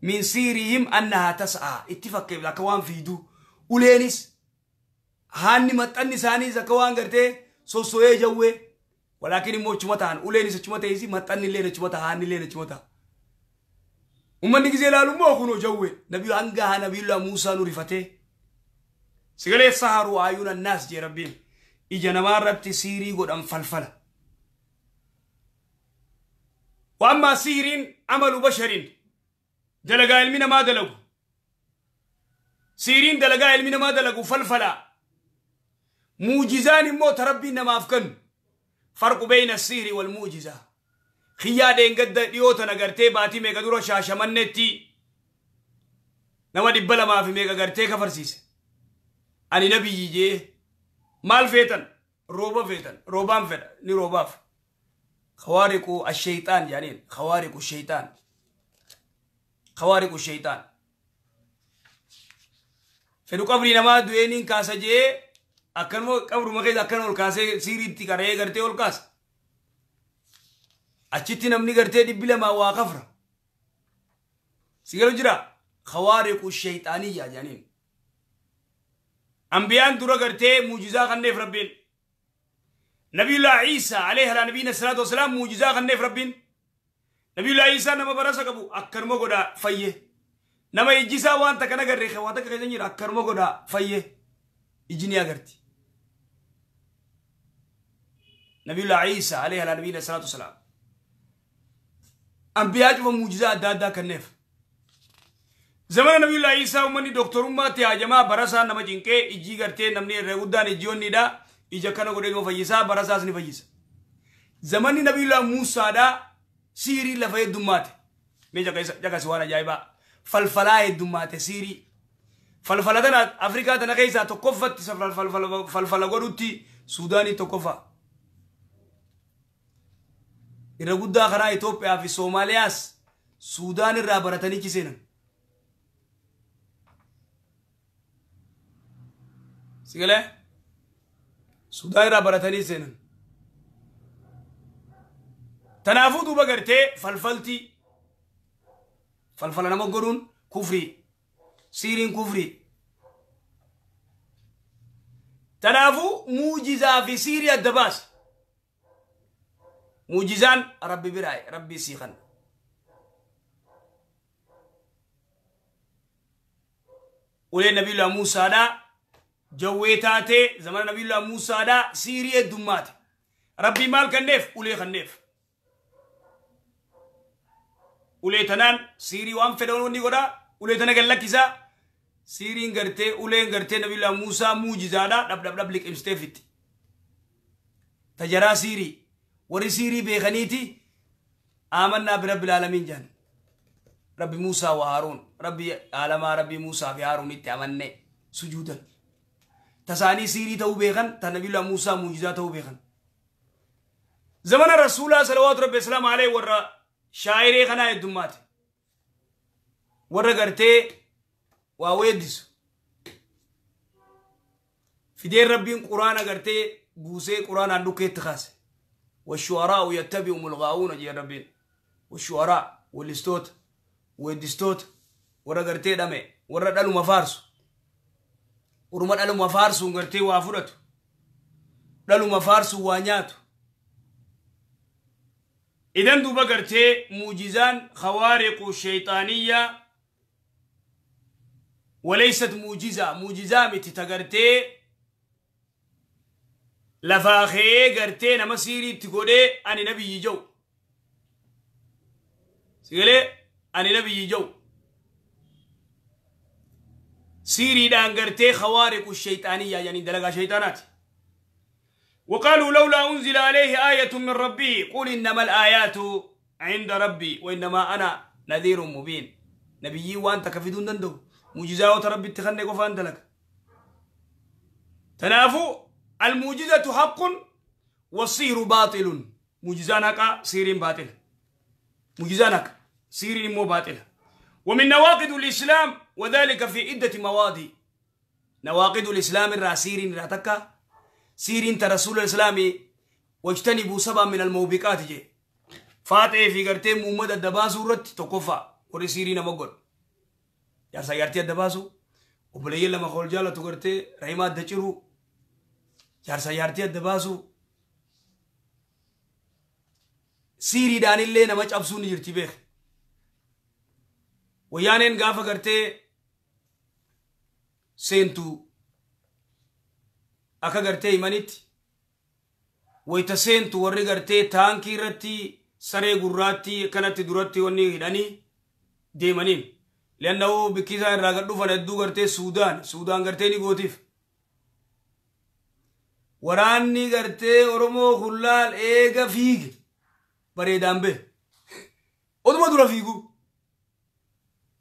min siirihim annahaa tas'aa itti fakkeef akka waan fiiduu uleenis haanni maxxanni isaaniis akka waan gartee sossoyee jawwee walaakin immoo achuma ta'an uleenis achuma ta'eesi maxxanni illeen achuma ta'a haanni illeen achuma ta'a ummanni gisee ilaalu immoo kunoo jawwee nabiyu hanga nabiyyullah muusaa nu rifatee سيغلي سهروا عيون الناس جي ربين إجا نما ربت سيري قد أنفلفل وأما سير عمل بشر دلقا علمنا ما دلقوا سيرين دلقا علمنا ما دلقوا فلفلا موجزان موت ربنا ما أفكن فرق بين السير والموجزة خيادين قد ديوتا نقرتي باتي ميقدورو شاشمنتي نما دبلا ما في ميقا قرتي كفرسيسي ani na biyyi jee maal feetan rooba feetan roobaan fedha ni roobaaf khawaariqu ashayxaan jedhaniin khawaariqu shayxaan khawaariqu shayxaan fedhu qabri namaa du'eeniin kaasa jee akkanuma qabruma keessa akkan ol kaasee siiriitti qaree gartee ol kaasa achitti namni gartee dhibbi lamaa waa kafra si galu jira khawaariqu shayxaaniyyaa jedhaniin أنبياء درا قرتي موجزة غنف ربين نبي الله عيسى عليه نبينا الصلاة والسلام موجزة غنف ربين نبي الله عيسى نما برسا قبو أكرمو قدا فيه نما إجيسا وان تكنا قرريخ وان تكنا جنجر أكرمو قدا فيه إجنيا قرتي نبي الله عيسى عليه نبينا الصلاة والسلام أنبياء جوا موجزة أدادا كنف زمان نبي الله عيسى ومني دكتور ما تے آجما برسا نما جنکے اجی کرتے نمنے رہودان اجیون نیدا اجا کنا گوڑے گو فیسا براسا اسنی فیسا زمانی نبی اللہ موسیٰ دا سیری لفے دماتے میں جگہ سوالا جائبا فلفلہ دماتے سيري فلفلہ دنا افریقہ دنا كيسا تو کفت فلفلہ گوڑوتی سودانی تو کفہ irra guddaa karaa Itoophiyaa fi Somaaliyaas sigilee sudaa irraa baratanii seenan tanaafuu duuba gartee falfaltii falfala nama godhuun kufrii siiriin kufrii tanaafuu muujizaa fi siirii adda baase muujizaan rabbi biraaye rabbii sii kanna ولي نبي الله موسى دا jawwee taatee zamana nabiyullaa muusaadhaa siirii heddummaate rabbii maal kanneef ulee kanneef ulee tanaan siirii waan fedhan wanni godhaa ulee tana gallakkisaa siiriin gartee uleen gartee nabiyullaa muusaa muujizaadhaa dhabdhabdhab liqimsiteefitti tajaraa siirii warri siirii beekaniiti amannaa bi rabbil aalamiin jaan rabbi muusaa wa haaruun rabbi aalamaa rabbi muusaa fi haaruunitti amannee sujuudan تساني سيري تو بيغن تنبي الله موسى معجزة تو بيغن زمان رسول الله الله عليه وسلم عليه ورّا شاعر خنا الدمات ورّا قرتي واويدس في دير ربي قرآن قرتي قوسي قرآن عندو كيت خاس والشعراء يتبعهم الغاوون يا ربي والشعراء والستوت والدستوت ورّا قرتي دمي ورّا دلو مفارسو Oruma dhaluma faarsuun gartee waa fudhatu. Dhaluma faarsuun waa nyaatu. Idan duuba gartee muujizaan khawaariqu shayxaaniyyaa walaysat muujizaa muujizaa miti ta gartee lafaa kee gartee nama siiriitti godhee ani nabiyyi jau. Sigalee ani nabiyyi jau. سيريدان غرتي خوارق الشيطانية يعني دلغا شيطانات وقالوا لولا أنزل عليه آية من ربي قل إنما الآيات عند ربي وإنما أنا نذير مبين نبيي وأنت كفيدون دندو معجزات ربي اتخنق وفان دلك تنافو المعجزة حق والصير باطل مجزانك سير باطل مجزانك سير مو باطل ومن نواقض الإسلام وذلك في عدة مواضع نواقض الإسلام الراسيرين راتكا سيرين رسول الإسلام واجتنبوا سبا من الموبقات جي فاتح في قرتي محمد الدباسو رت تقفا وري سيرين مغل جارسا يارتي الدباسو وبلي لما خول جالا تقرتي رحمة دچرو يا سيارتي الدباسو سيري داني اللي نمج أبسون جرتي بيخ wayyaaneen gaafa gartee seentu akka gartee himanitti wayta seentu warri gartee taankii irratti saree gurraatti akkanatti duratti wanni hidhanii deemaniin leenna'u bikkisaa irraa gad dhufan hedduu gartee suudaan suudaan gartee ni gootiif waraanni gartee oromoo hullaan eega fiige bareedaan bee oduma dura fiiguu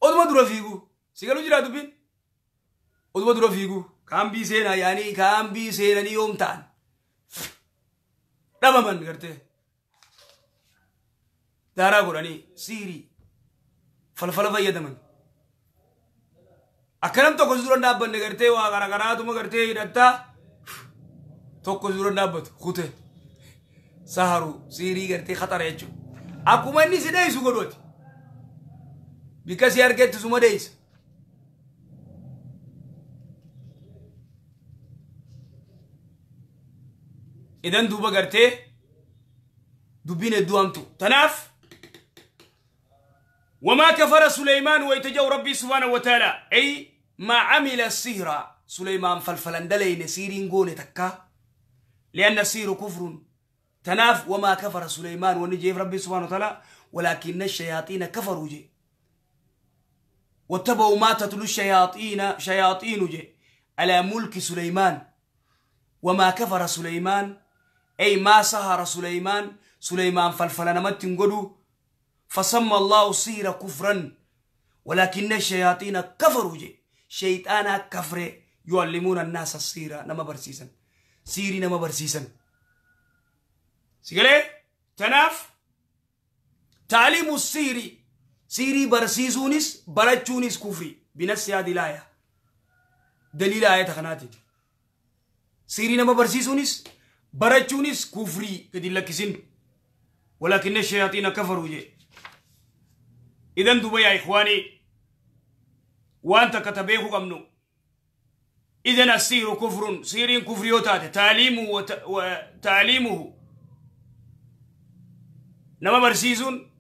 oduma dura fiigu sigalu jiraa dubbiin oduma dura fiigu kaambii seenaa yaanii kaambii seenanii yoom ta'an dhabaman gartee daaraa godhanii siirii falfala fayyadaman akka nam tokko dura dhaabbanne gartee waa garagaraatuma gartee hidhattaa tokko dura dhaabbatu kute saharu siirii gartee khatara jechuudha akkuma inni si dheessu godhooti bika si argetti suma deeysa idan duuba gartee dubbiin hedduu hamtu tanaaf وما كفر سليمان ويتجو ربي سبحانه وتعالى أي ما عمل السهر سليمان فالفلن دلين سيرين قول تكا لأن السير كفر تناف وما كفر سليمان ونجيب ربي سبحانه وتعالى ولكن الشياطين كفروا جي واتبعوا ما تتلو الشياطين شياطين جي على ملك سليمان وما كفر سليمان أي ما سهر سليمان سليمان فالفلان تنقلوا فسمى الله سير كفرا ولكن الشياطين كفروا جي شيطانا كفر يعلمون الناس السيرة نما برسيسا سيري نما برسيسا سيقلي تناف تعليم السيري سيري برسيسونيس براتشونيس كفري بنفس هذه الآية دليل آية خناتي سيري نما برسيسونيس براتشونيس كفري قد لكسن ولكن الشياطين كفروا جي إذا دبي يا إخواني وأنت كتبيه قمنو إذا السير كفر سير كفر يوتات تعليمه وت... وتعليمه نما برسيسون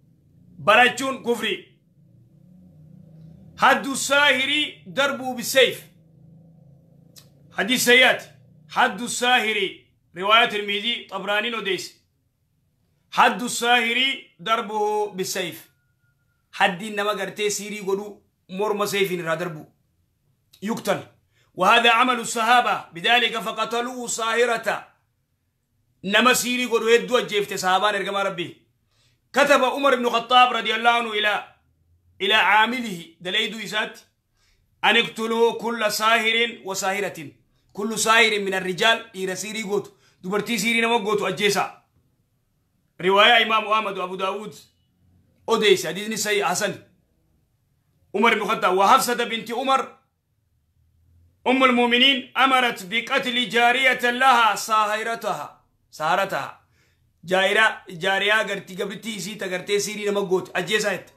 barachuun kufri حد ساهري دربو بسيف حديث سيات حد ساهري رواية الميدي طبراني نوديس حد ساهري دربو بسيف حد نما قرتي سيري قدو مرمى سيف را دربو يقتل وهذا عمل الصحابة بذلك فقتلوه صاهرة نما سيري قدو هدو الجيفت صحابان ارقام ربي كتب عمر بن الخطاب رضي الله عنه إلى إلى عامله دليدو إسات أن اقتلوا كل ساهر وساهرة كل ساهر من الرجال سيري غوت دبرتي سيري نمو قوتو أجيسا رواية إمام أحمد وأبو داود أوديس حديث سي حسن عمر بن الخطاب وحفصة بنت عمر أم المؤمنين أمرت بقتل جارية لها ساهرتها ساهرتها jaariyaa agartii gabrittii isii tagartee siirii nama gooti ajjeesaa jette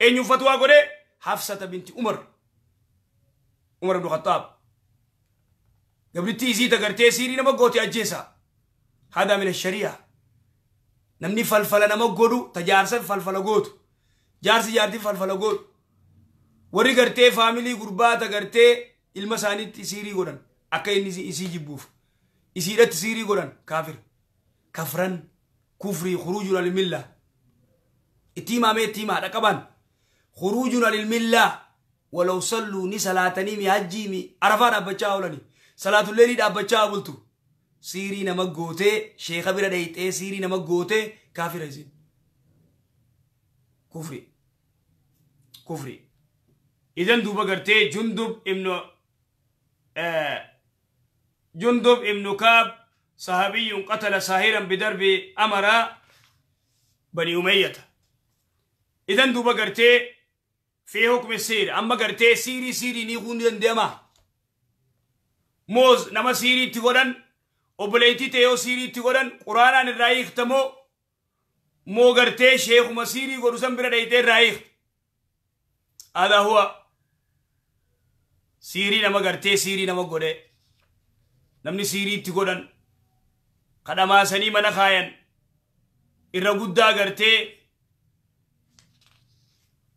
eenyu fatwaa godhee hafsata binti umar umar ibnu khattaab gabrittii isii tagartee siirii nama gooti ajjeesaa hada min ashariyaa namni falfala nama godhu ta jaarsa falfala gootu jaarsi jaartii falfala godhu warri gartee faamilii gurbaa ta gartee ilma isaaniitti siirii godhan akka inni isii jibbuuf isiidhatti siirii godhan kaafira كفرا كفري خروجنا للملة اتيما مي اتيما دقبا خروجنا للملة ولو صلوا ني صلاتني مي حجي مي عرفا دابچا ولني صلاة الليل دابچا بولتو سيري نما غوتي شيخ بير ديت سيري نما غوتي كافر يزيد كفري كفري اذا دوبا غرتي جندب ابن آه جندب ابن كاب صحابي قتل ساهرا بدرب أمر بني أمية إذا دوبا قرتي في حكم السير أما قرتي سيري سيري نيغون ديما موز نما سيري تغدن وبليتي تيو سيري تغدن قرآن عن الرائخ تمو مو قرتي شيخ مسيري قرسن برا ديتي الرائق هذا هو سيري نما قرتي سيري نما قرتي نمني سيري تغدن kadhamaasanii mana kaayan irra guddaa gartee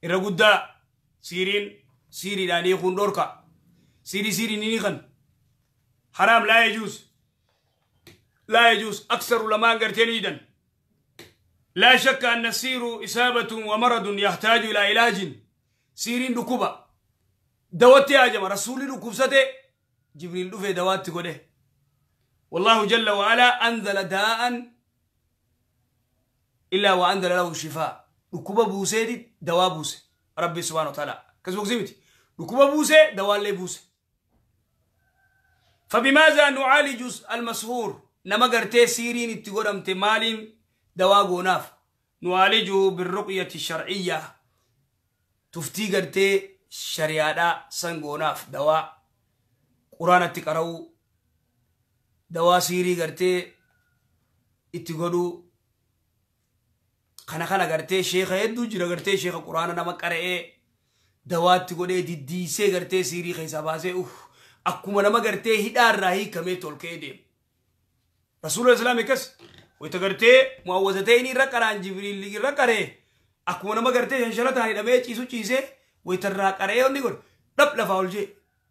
irra guddaa siiriin siiriidhaan hiikuun dhorka siiri siiri nini kan haraam laa yajuus laa yajuus aksaru lamaan gartee ni jedhan لا شك أن السير إصابة ومرض يحتاج إلى علاج سيرين ركوبة دوات يا جماعة رسول ركوب سده جبريل دفع دوات تقوله والله جل وعلا أنزل داء إلا وأنزل له شفاء ركوب بوسي دواء بوسي ربي سبحانه وتعالى كسبك زيمتي ركوب بوسي دواء لي بوسي فبماذا نعالج المسهور نمغرتي قرتي سيرين اتقرمت مال دواء غناف نعالجه بالرقية الشرعية تفتي قرتي شريادا سنقناف دواء قرآن تقرأوا dawaa siirii gartee itti godhuu kana kana gartee sheeka hedduu jira gartee sheeka quraana nama qara'ee dawaatti godhee diddiisee gartee siirii keessa baasee uf akkuma nama gartee hidhaarraa hiikamee tolkee deema. Rasuula Islaamii kas wayita gartee mu'awwazatee inni irra qaraan jibiriilli irra qaree akkuma nama gartee shanshara taa'anii dhamee ciisu ciisee wayita irraa qaree inni godhe dhab lafaa ol jee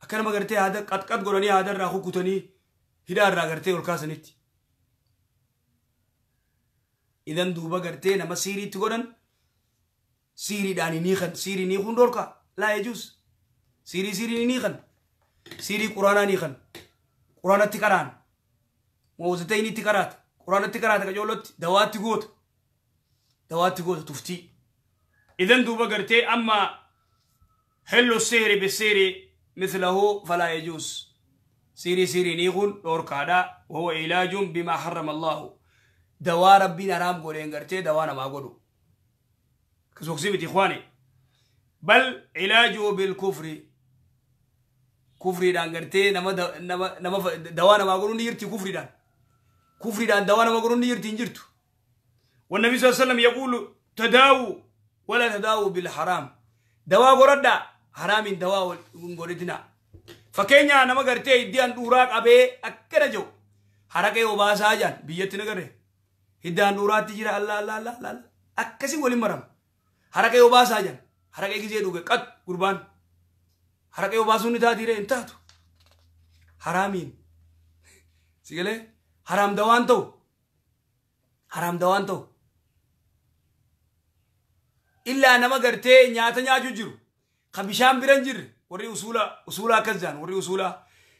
akka nama gartee haada qaxqat godhanii haadarraa kukutanii هدار راغرتي وكاسنيت إذا دوبا غرتي نما سيري تغرن سيري داني نيخن سيري نيخن دوركا لا يجوز سيري سيري نيخن سيري قرانا نيخن قرانا تكران موزتين تكرات قرانا تكرات كجولت دوات تغوت دوات تغوت تفتي إذا دوبا غرتي أما حل السير بالسير مثله فلا يجوز siri siri niikun dhorkaadha wahuwa ilaajun bima harrama allahu dawa rabbin haram godheen gartee dawaa namaa godhu bal ilaajuhu bilkufri kufriidhaan garte nama nama dawaa namaa godhu ni jirti kufriidhaan kufriidhaan dawaa namaa godhu ni jirti hin jirtu والنبي صلى الله عليه وسلم Fakkeenya nama gartee iddaan dhuuraa qabee akkana jiru haraqee obaasaa jiran biyyatti nagarre iddaan dhuuraatti jira allaa allaa allaa allaa akkasii waliin marama haraqee obaasaa jiran haraqee gizee dhuge qat gurbaan haraqee obaasuun ni taatiire hin taatu haraamiin sigalee haraamda waan ta'u haraamda waan ta'u illaa nama gartee nyaata nyaachuu jiru ka bishaan bira hin jirre warri usuulaa usuulaa akkas jedhan warri usuulaa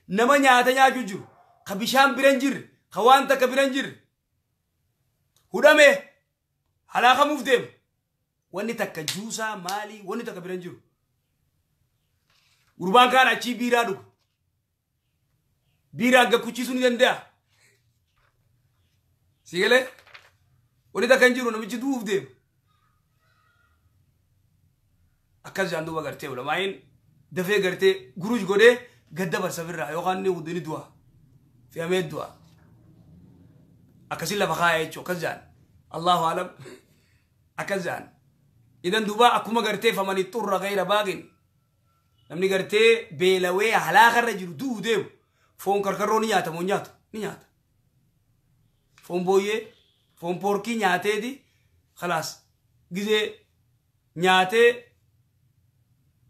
nama nyaata nyaachuu jiru ka bishaan bira hin jirre ka waan takka bira hin jirre hudhame halaakamuuf deema wanni takka juusaa maalii wanni takka bira hin jiru gurbaan kaan achii biiraa dhuga biiraa gakkuchiisuu ni danda'a sigalee wanni takka hin jiru namichi du'uuf deema akkas jaan duuba gartee ulamaa'in dafee gartee guruuj godhee gadda barsafirraa yookaan inni hundini du'a fe'amee du'a akkasii lafa kaaya jechuun akkas jaan allahu alam akkas jaan idan duuba akkuma gartee famanii xurra gayra baaqin namni gartee beelawee halaakarra jiru du'u deemu foon karkarroo ni nyaatamu nyaatu ni nyaata foon booyyee foon poorkii nyaateeti khalaas gizee nyaatee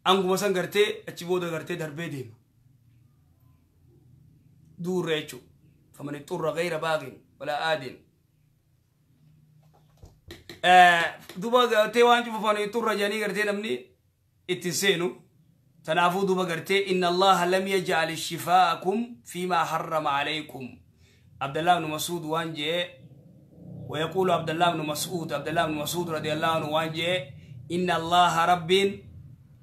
anguma san gartee achi booda gartee darbee deema duurra jechuudha faman ixxurra gayra baaqin walaa aadin duba gartee waan cufa faman ixxurra jedhanii gartee namni ittiin seenu tanaafuu duba gartee inna allaha lam yajcal shifaakum fimaa harrama alaykum abdallah ibnu mas'uud waan jee ويقول عبد الله بن مسعود عبد الله بن مسعود رضي الله عنه وان ان الله رب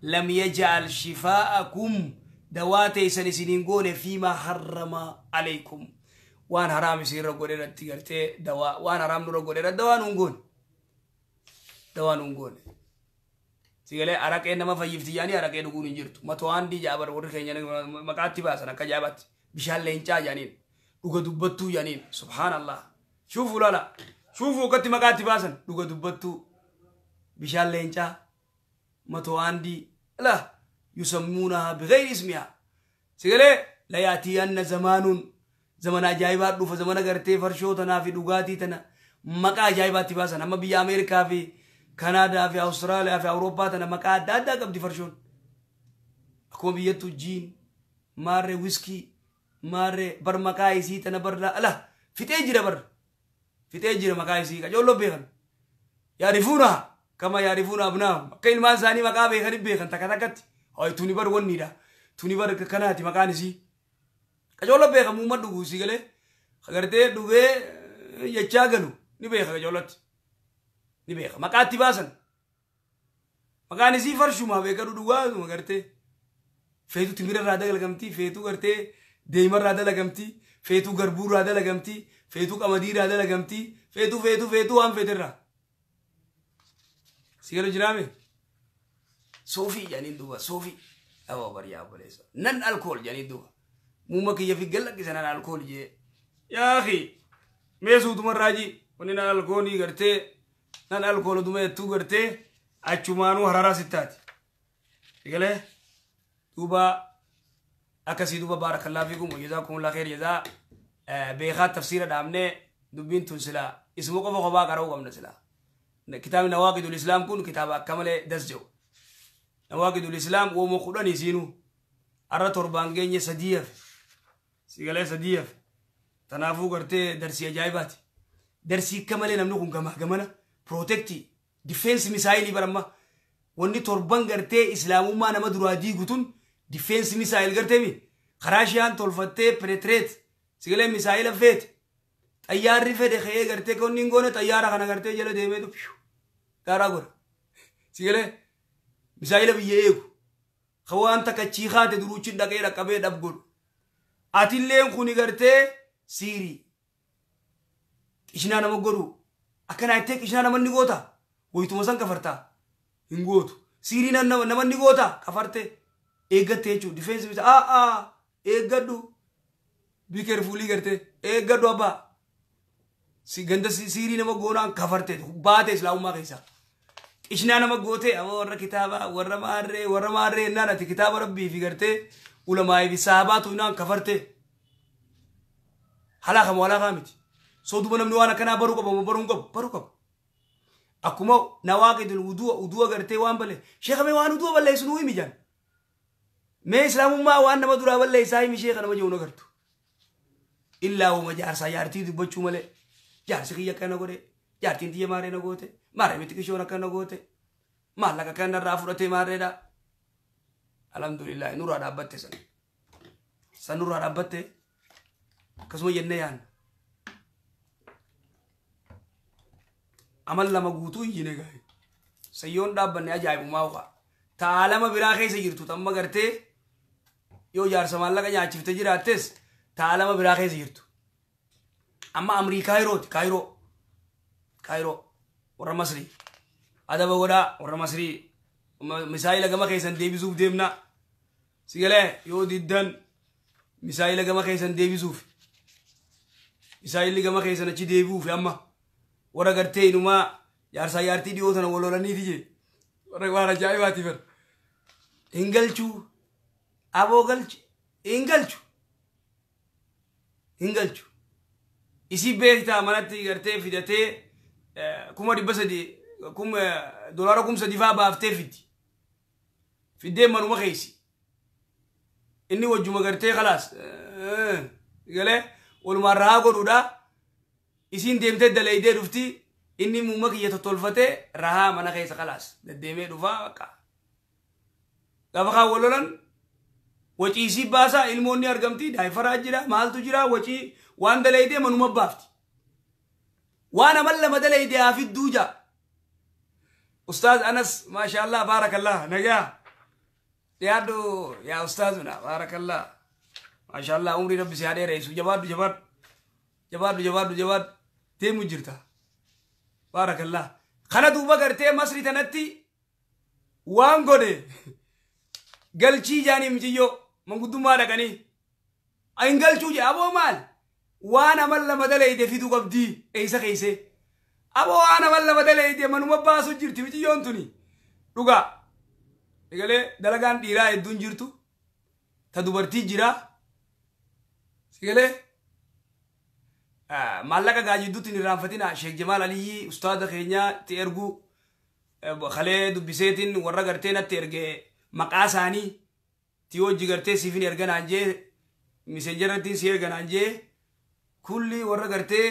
lam yaj'al shifaa'akum dawaa teeysan isiniin goone fiimaa harrama alaykum waan haraam isinirra godheratti gartee dawaa waan haraam nurra godherat dawaan hun goone dawaan hun goone sigalee araqeen nama fayyifti jaanii araqee dhuguun hin jirtu mato'aan diijaa bar warri keenya maqaatti baasan akka jaabatti bishaan leencaa jaaniin dhuga dubbattuu jaaniin subhaanallah shuufu lala shuufu akkatti maqaatti baasan dhuga dubbattuu bishaan leencaa መቶ አንዲ ላ ዩሰሙናሃ ብገይር እስሚሃ ሲገሌ ለያቲያነ ዘማኑን ዘመን አጃይባ ዱፈ ዘመን ገርቴ ፈርሾ ተናፊ ዱጋቲ ተና መቃ አጃይባቲ ባሰን አመ ብያ አሜሪካ ፊ ካናዳ ፊ አውስትራሊያ ፊ አውሮፓ ተና መቃ አዳ አዳ ቀብዲ ፈርሾን akkuma biyyattu jiin maarree wiskii maarree bar maqaa isii tana bar ala fixee jira bar fixee jira maqaa isii qacolloo beekan yaadifuunaha kama yaarifuun abnaahum akka ilmaan isaanii maqaa beekaniif beekan takka takkatti hoy tuni bar wannidha tuni bar kanaati maqaan isii qacoollo beeka muumman dhugu isii galee agartee dhugee eh, jechaa galu ni beeka qacoollotti ni beeka maqaa itti baasan maqaan isii farshuma beekadhu dhugaa agartee feetu timirarraa dalagamtii feetu gartee deemarraa dalagamtii feetu garbuurraa dalagamtii feetu qamadiirraa dalagamtii feetu feetu feetu waan feeterraa sigala jiraame suufi jedhanii duuba suufi dhaba baryaa buleessa nan alkool jedhanii duuba muuma kiyya fi gallaqisa nan alkool jee yaahi mee suutumarraaji wanni nan alkoolii gartee nan alkool duma jettuu gartee achumaanuu hararaa sittaati sigalee duuba akkasii duuba baarakalaa fiikum wajazaakum laa kheer jazaa eh, beekaa tafsiira dhaabnee dubbiin tun silaa isuma qofa kophaa qara'uu qabna silaa كتاب نواقد الإسلام كون كتاب أكمل دسجو نواقد الإسلام ومخدان يسينو أرى تربانجين سديف سيقالي سديف تنافو قرتي درسي أجايبات درسي كمالي نمنو كن كمه كمانا بروتكتي ديفنس ميسايلي برما واني تربان قرتي إسلامو ما نما درادي قطن ديفنس ميسايل قرتي مي خراشيان تولفتي بريتريت سيقالي ميسايل فيت طيار رفه دخيه قرتي كون نينغونة طيارة خانا قرتي جلو ديمي دو بيو Daaraa godha. Si galee misaa'ila biyya eegu. Kan waan takka ciikaate duruuchin dhaqee dhaqqabee dhab godhu. Atilleen kun gartee siiri Qishinaa nama godhu. Akkanaa ittee ishina namanni goota. Wayituma san kafartaa. Hin gootu. Siirii namanni goota kafarte. Eeggatte jechuudha. Difeensi bitaa a'a eeggadhu. Bikeerfuulii gartee eeggadhu abbaa. Ganda siiri nama goonaan kafarte baatee islaamumaa keessaa. ishna nama goote abo warra kitaaba warra maarree warra maarree ennaan ati kitaaba rabbii fi gartee ulamaayi fi saabaatu naan kafarte halaakamu halaakaa miti soo duba namni waan akkanaa baruu qaba baruu qabu baruu qabu akkuma nawaaqidul uduwa uduwa gartee waan balle sheekamee waan uduwa balleessu nuu himi jaan mee islaamummaa waan nama duraa balleessaa himi sheeka nama jehu na gartu illaa huma jaarsaa jaartii dubbachuu malee jaarsi kiyya akkana godhee jaartiin tiyya maaree na goote maaree bitti kishoon akka na goote maallaqa kan irraa fudhatee maareedha. Alhamdulillahi nurraa dhaabbatte sana. San nurraa dhaabbatte akkasuma jenne yaanna. Amal lama guutuu iyyine gaa'e. Sayyoon dhaabbanne ajaa'ibumaa uqa. Taa lama biraa keessa jirtu tamma gartee yoo jaarsa maallaqa nyaachifte jiraattes taa lama biraa keessa jirtu. Amma Amriikaa yerooti kaayiroo. kaayiroo warra masrii adaba godhaa warra masrii misaayila gama keessan deebisuuf deemna si galee yoo diddan misaayila gama keessan deebisuuf misaayilli gama keessan achi deebi'uuf amma warra gartee inumaa jaarsaa jaartii dhiyoo tana waloolaniiti jee warra waan ajaa'ibaati fira hin galchuu aboo galchu hin galchu hin galchu isii beektaa manatti gartee fidatee kuma di basa di kuma dolara kumsa di faba afte fiti في الدين منو مخيسي إني وجو مغرتي خلاص أه. قال والمرة قولوا دا إسين ديمتد دلي دي رفتي إني مو مكي يتطلفتي رها منا خيس خلاص لديمي دفا وكا لفقا ولولن وچي سي باسا علموني أرغمتي دايفر أجرا مال تجرا وچي وان دلي دي منو مبافتي وانا ملا مدلي دي في الدوجة أستاذ أنس ما شاء الله بارك الله نجاح يا دو يا أستاذنا بارك الله ما شاء الله عمري ربي سيادة رئيس جبار جبار جبار جبار جبار تي مجرتا بارك الله خنا دوبا کرتے مصری تنتی وان گودے گلچی جانی مجیو منگدو مارا کنی این گلچو جے ابو مال waan amal lama dalayde fidu qabdii eeysa keeyse abo waan amal lama dalayde manuma baasu jirti miciyyoon dhuga sigalee dalagaan dhiiraa hedduun jirtu ta dubarti jira sigalee maallaqa gaajidduutin irraanfatina sheekh jamaal aliyyi ustaada keenya ti ergu kalee dubbiseetin warra gartee natti erge maqaa isaanii ti hoji gartee siifin erganaan jee misenjarattiin si erganaan jee kulli warra gartee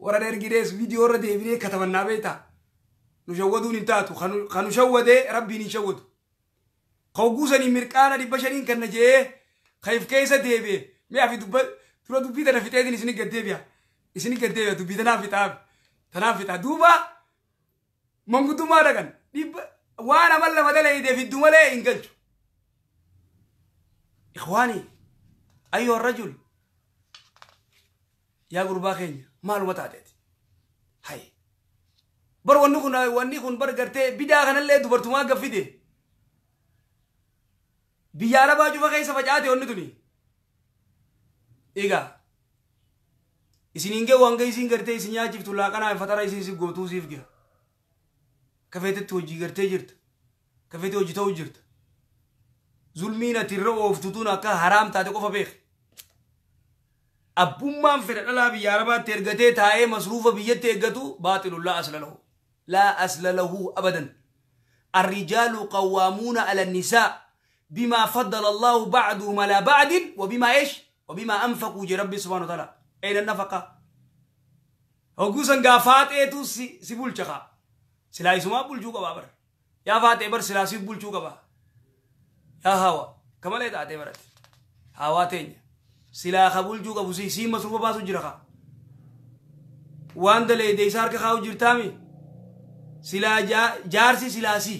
warra dhergirees viidiyoo irra deebinee katabannaa beektaa nu shawwaduun hin taatu kan nu shawwadee rabbiin hin shawwatu kan guusanii mirqaana dhibba shaniin kan na jee kaif keessa deebi'e mi'a fi dura dubbii tana fixeetiin isin gad deebi'a isin gad deebi'a dubbii tanaaf fixaaf tanaaf fixaa duuba manguddummaa dhaqan dhibba waan amal lama dalee deef hiddu malee hin galchu. إخواني أيها الرجل yaa gurbaa keenya maal huba taateeti hay bar wanni kun wanni kun bar gartee bidaa kanallee dubartumaa gaffide biyya arabaa cufa keessa facaate wanni tuni egaa isiniin gee wanga isin gartee isin nyaachiftu laaqanaa fatara isin si gootuu siif gira kafeetetti hojii gartee jirta kafeete hojii ta'u jirta zulmiin ati irra ooftutuun akka haraam taate qofa beekte أبوما في الألا بياربا ترجتة تاي مصروف بيجت تجتو باطل الله أصل له لا أصل له أبدا الرجال قوامون على النساء بما فضل الله بعضهم على بعض وبما إيش وبما أنفقوا جرب سبحانه وتعالى أين النفقة هجوسا قافات إيتو سيبول شخا سلاي سما جوكا بابر يا فات إبر سلاسي جوكا با يا هوا كمال إيه تاتي برات هوا تيني silaa kabuljuu qabu isiin masruufa baasu jira ka waan daleede isa harka kaa'u jirtaami silaa jaarsi silaasi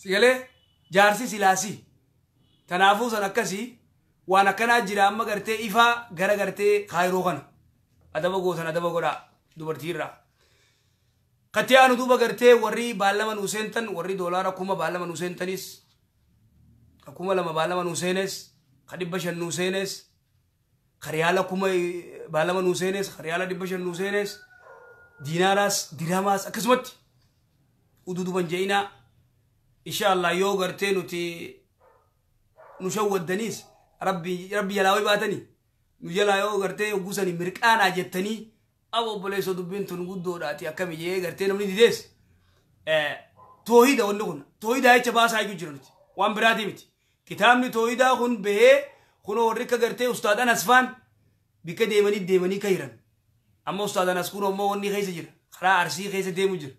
sigalee jaarsi silaasi tanaafuu san akkasii waan akkanaa jira amma gartee ifaa gara gartee kaayiroo kana adaba gootan adaba godhaa dubartiirraa kattii aanu duuba gartee warri baalaman useentan warri doolaara kuma baalaman useentanis akuma lama baalama nuu seenes ka dhibba shan nuu seenes karyaala kuma baalama nuu karyaala dhibba shan nuu seenes diinaaraas diraamaas akkasumatti ududuban je'inaa insha allah yoo gartee nuti nu shawwaddaniis rabbi jalaa way baatanii nu jalaa yoo gartee hoggusanii mirqaanaa jettanii ab dubbintun dubbiin tun guddoodhaati akkami jee gartee namni didees eh, toohida wanni kun toohidaa jecha baasaa jechuu jira nuti waan biraatii miti kitaabni tooyidaa kun bahee kunoo warri akka gartee ustaadhaan asfaan bika deemanii deemanii kahiran amma ustaadhaan as kun ammoo wanni keessa jira karaa arsii keessa deemu jira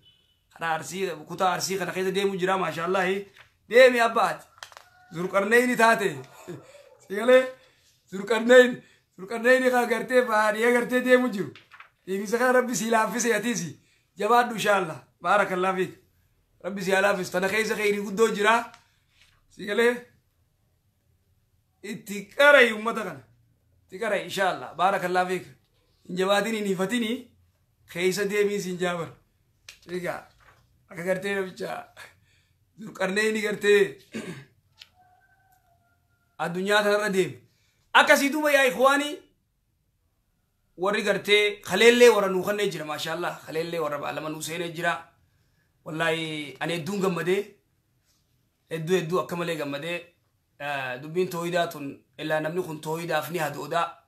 karaa arsii kutaa arsii kana keessa deemu jira maashaallah deemi abbaati zurqarneeyni taate sigalee zurqarneeyni zurqarneeyni kaa gartee baadiyyaa gartee deemu jiru dhiigisa kana rabbi sii laaffise atiisi jabaadhu inshaallah baarakallah fiik rabbi sii laaffise tana keessa kheyrii guddoo jira sigalee itti qaray ummata kana itti qaray inshaallah baarakallah fiik hin jabaatini hin hifatini keeysa deebii siin jaabar fiigaa akka gartee namicha dur qarnee inni gartee addunyaa tanarra deeme akkasii duuba yaa ikwaanii warri gartee kaleellee warra nuukannee jira maashaallah kaleellee warra baalama nuuseenee jira wallaahi ani hedduun gammadee hedduu hedduu akka malee gammadee dubbiin tooyidaatun illaa namni kun tooyidaaf ni hadoodhaa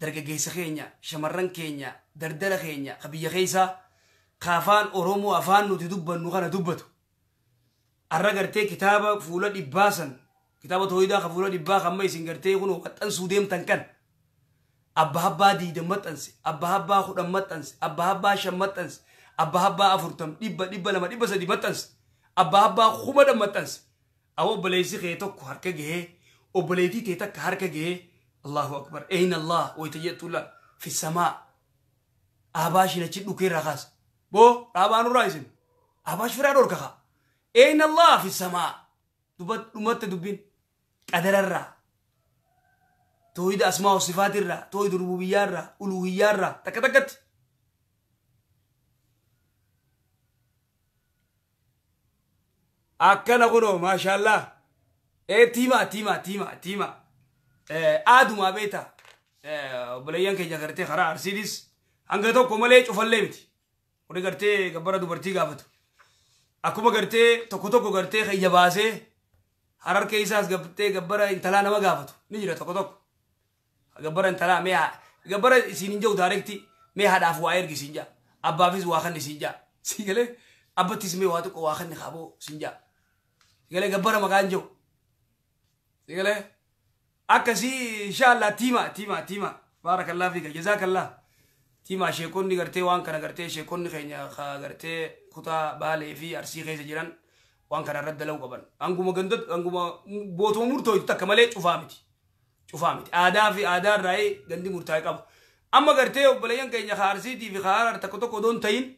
dargaggeessa keenya shamarran keenya dardara keenya ka biyya keessaa ka afaan oromoo afaan nuti dubbannu kana dubbatu arra gartee kitaaba fuula dhibbaa san kitaaba tooyidaa ka fuula dhibbaa kamma isin gartee kun maxxansuu deemtan kan abba habbaa diidan maxxanse abba habbaa kudhan maxxanse abba habbaa shan maxxanse abba habbaa afurtam dhibba dhibba lama dhibba sadi maxxanse abba habbaa kumadhan maxxanse obboleysi keeto ku harka gehe obboleetii teeta ka harka gehe allahu akbar aina allah waytajatula fi samaa abaashin achi dhukeerra kaas boo dhaabaanurraa isin abaash firaa dhorkaka aina allah fi samaa dhumatta dubbin qadararraa tooyida asmaa wasifaatirraa tooyida rububiyyaarraa uluhiyyaarraa takka takkatti akkana kunoo maashaallah ee tiimaa tiimaa tiimaa tiimaa aadumaa beektaa obboleeyyan keenya gartee karaa arsiidis hanga tokko malee cufallee miti kuni gartee gabbara dubartii gaafatu akkuma gartee tokko tokko gartee kayya baasee hararkee isaas gartee gabbara intalaa nama gaafatu ni jira tokko tokko gabbara intalaa mee gabbara isiin hin jiru daarekti mee haadhaaf waa ergi siin jaa abbaafis waa kan isiin jaa siigalee [LAUGHS] abbattis mee waa tokko waa kan kaaboo siin jaa sigale gabbara maqaan jiru sigale akkasii inshaallah tiima tiima tiima baarakallaa fiika jazaakallah tiima sheekonni gartee waan kana gartee sheekonni keenya gartee kutaa baalee fi arsii keessa jiran waan kana irratti dalaguu qaban hanguma ganda hanguma bootuma murtooytu takka malee cufaa miti cufaa miti aadaa fi aadaa irraa gandi murtaa'e qaba amma gartee obboleeyyan keenya kaarsiitii fi kaaraar takka tokko odoon ta'in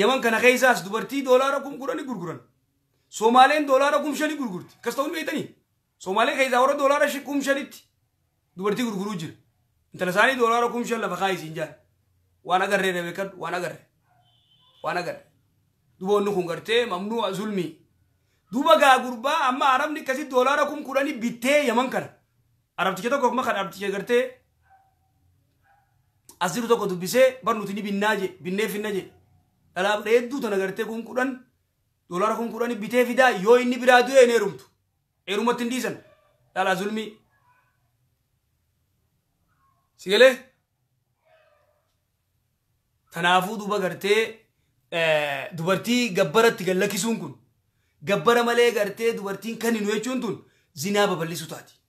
yaman kana keessaas dubartii doolaara kun kudhani gurguran Somaliin doolaara kum shanii gurgurti. Kasta hundi beeytanii? Somaaliin keessaa warra doolaara kum shanitti dubartii gurguruu jira. Intala isaanii doolaara kum shan lafa kaayis hin jaal. Waan agarree na beekan waan agarre. Waan agarre. Duboonni kun gartee mamnuu zulmii. Duuba gaa gurbaa amma arabni akkasii kum kudhanii bittee yaman kana. Arabticha tokko akkuma kan arabticha gartee as jiru tokko dubbisee barnuuti ni binnaa jee binnee finna jee. Dhalaaf dheedduu doolaara kun kudhanii bitee fidaa yoo inni biraa du'e hin heerumtu heerumatti hin dhiisan dhalaa zulmii si galee tanaafuu duba gartee dubartii gabbaratti gallakkisuun kun gabbara malee gartee dubartiin kan hinu jechuun tun zinaa babal'isu taati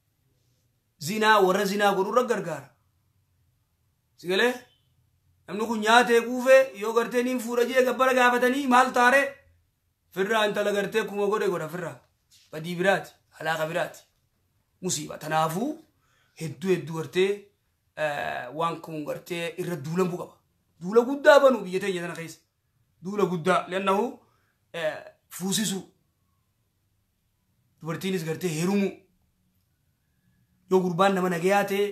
zinaa warra zinaa godhurra gargaara si galee namni kun nyaatee kuufee yoo gartee niin fuudhajee gabbara gaafatanii maal taaree firraa intala gartee kuma godhe godha firraa badii biraati alaaqa biraati musiiba tanaafuu hedduu hedduu gartee waan kun gartee irra duulamuu qaba duula guddaa banu biyya teenya tana keessa duula guddaa lennahu fuusisuu dubartiinis gartee heerumuu yoo gurbaan nama nagayaa ta'e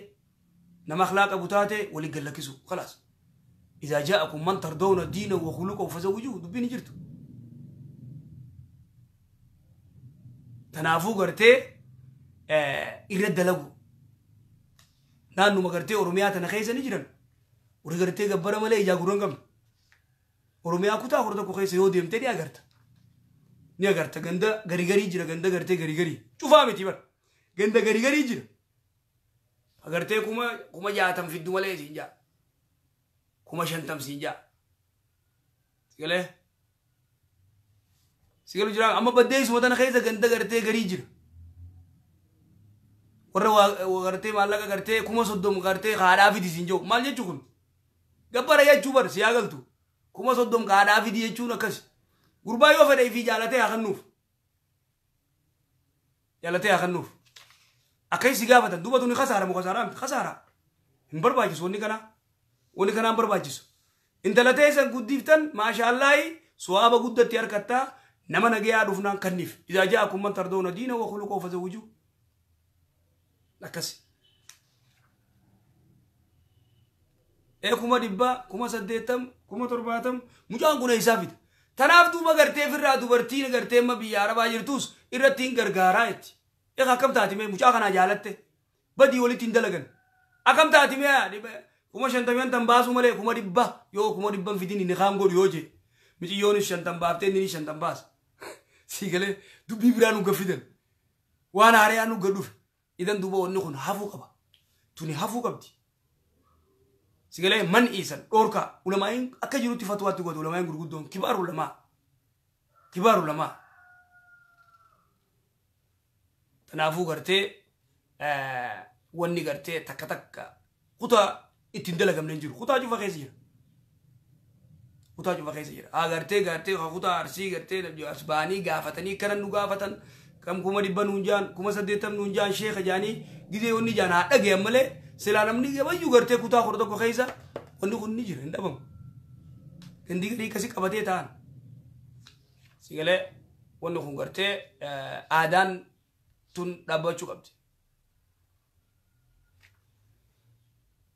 nama akhlaaqa butaa ta'e waliin gallakkisuu khalaas. إذا جاءكم من ترضون دينه وخلقه فزوجوه دبيني جرتوا tanaafuu gartee irra dalagu naannuma gartee oromiyaa tana keessa ni jiran warri gartee gabbara malee ijaa gurra hin qabne oromiyaa kutaa afur tokko keessa yoo deemte ni agarta ni agarta ganda garigarii jira ganda gartee garigarii cufaa miti bar ganda garigarii jira agartee kuma kuma jaatam fiddu malee siin jaa kuma shantam siin jaa galee سيقولوا جرا أما بديس هو ودنا خيزة غندة غرتة غريج ورا غرتة مالا غرتة كума صدوم كرتة خارافي دي سنجو مال يجوكن قبر أيه جبر سياقل تو كума صدوم خارافي دي يجونا نكش غربا يوفر أي في جالته أخنوف جالته أخنوف أكيد سيقابة دوبا توني خسارة مخسارة خسارة نبر باجس وني كنا وني كنا نبر باجس إن تلاتة إنسان قديفتن ما شاء الله سوابا قدت ياركتا nama nagayaa dhufnaan kanniif isaa ja'a kun man tardoona diina wa khuluqoo fazawwijuu akkas ee kuma dhibbaa kuma saddeettam kuma torbaatam mucaan kun eessaa fida tanaaf duuba garteef irraa dubartiin gartee ma biyya arabaa jirtuus irrattiin gargaaraa itti eegaa akkam taatimee mucaa kanaa jaalatte badii walitti hin dalagan akkam taatimee kuma shantamii hantan baasuu malee kuma dhibba yoo kuma dhibban fidin inni kaan godhu yoo jee mixiyyoonis shantan baaftee inni shantan baasa sigale dubibiranu gafidan wana are anu gadufe idan duba wanni kun hafu qaba tuni hafu qabdi sigale man isan dhorka ulamaayin akka jirutti fatwaatti godhu ulamaayin gurguddoon kibaar ulamaa kibaar ulamaa tanaafuu gartee eh, wanni gartee takka takka kutaa ittin dalagamne hin jiru kutaa cufa keessa jira kutaa cufa keessa jira haa gartee gartee kakutaa arsii gartee as ba'anii kanan nu gaafatan kam kuma dhibba nuun kuma saddeettam nuun jaan sheeka jaanii gizee wanni jaan haa dhagayan malee silaa namni gabayyuu gartee kutaa kudha tokko keessa wanni kun ni jira hin kendi kadi gadii akkasi tan sigale sigalee wanni kun adan tun dabba qabdi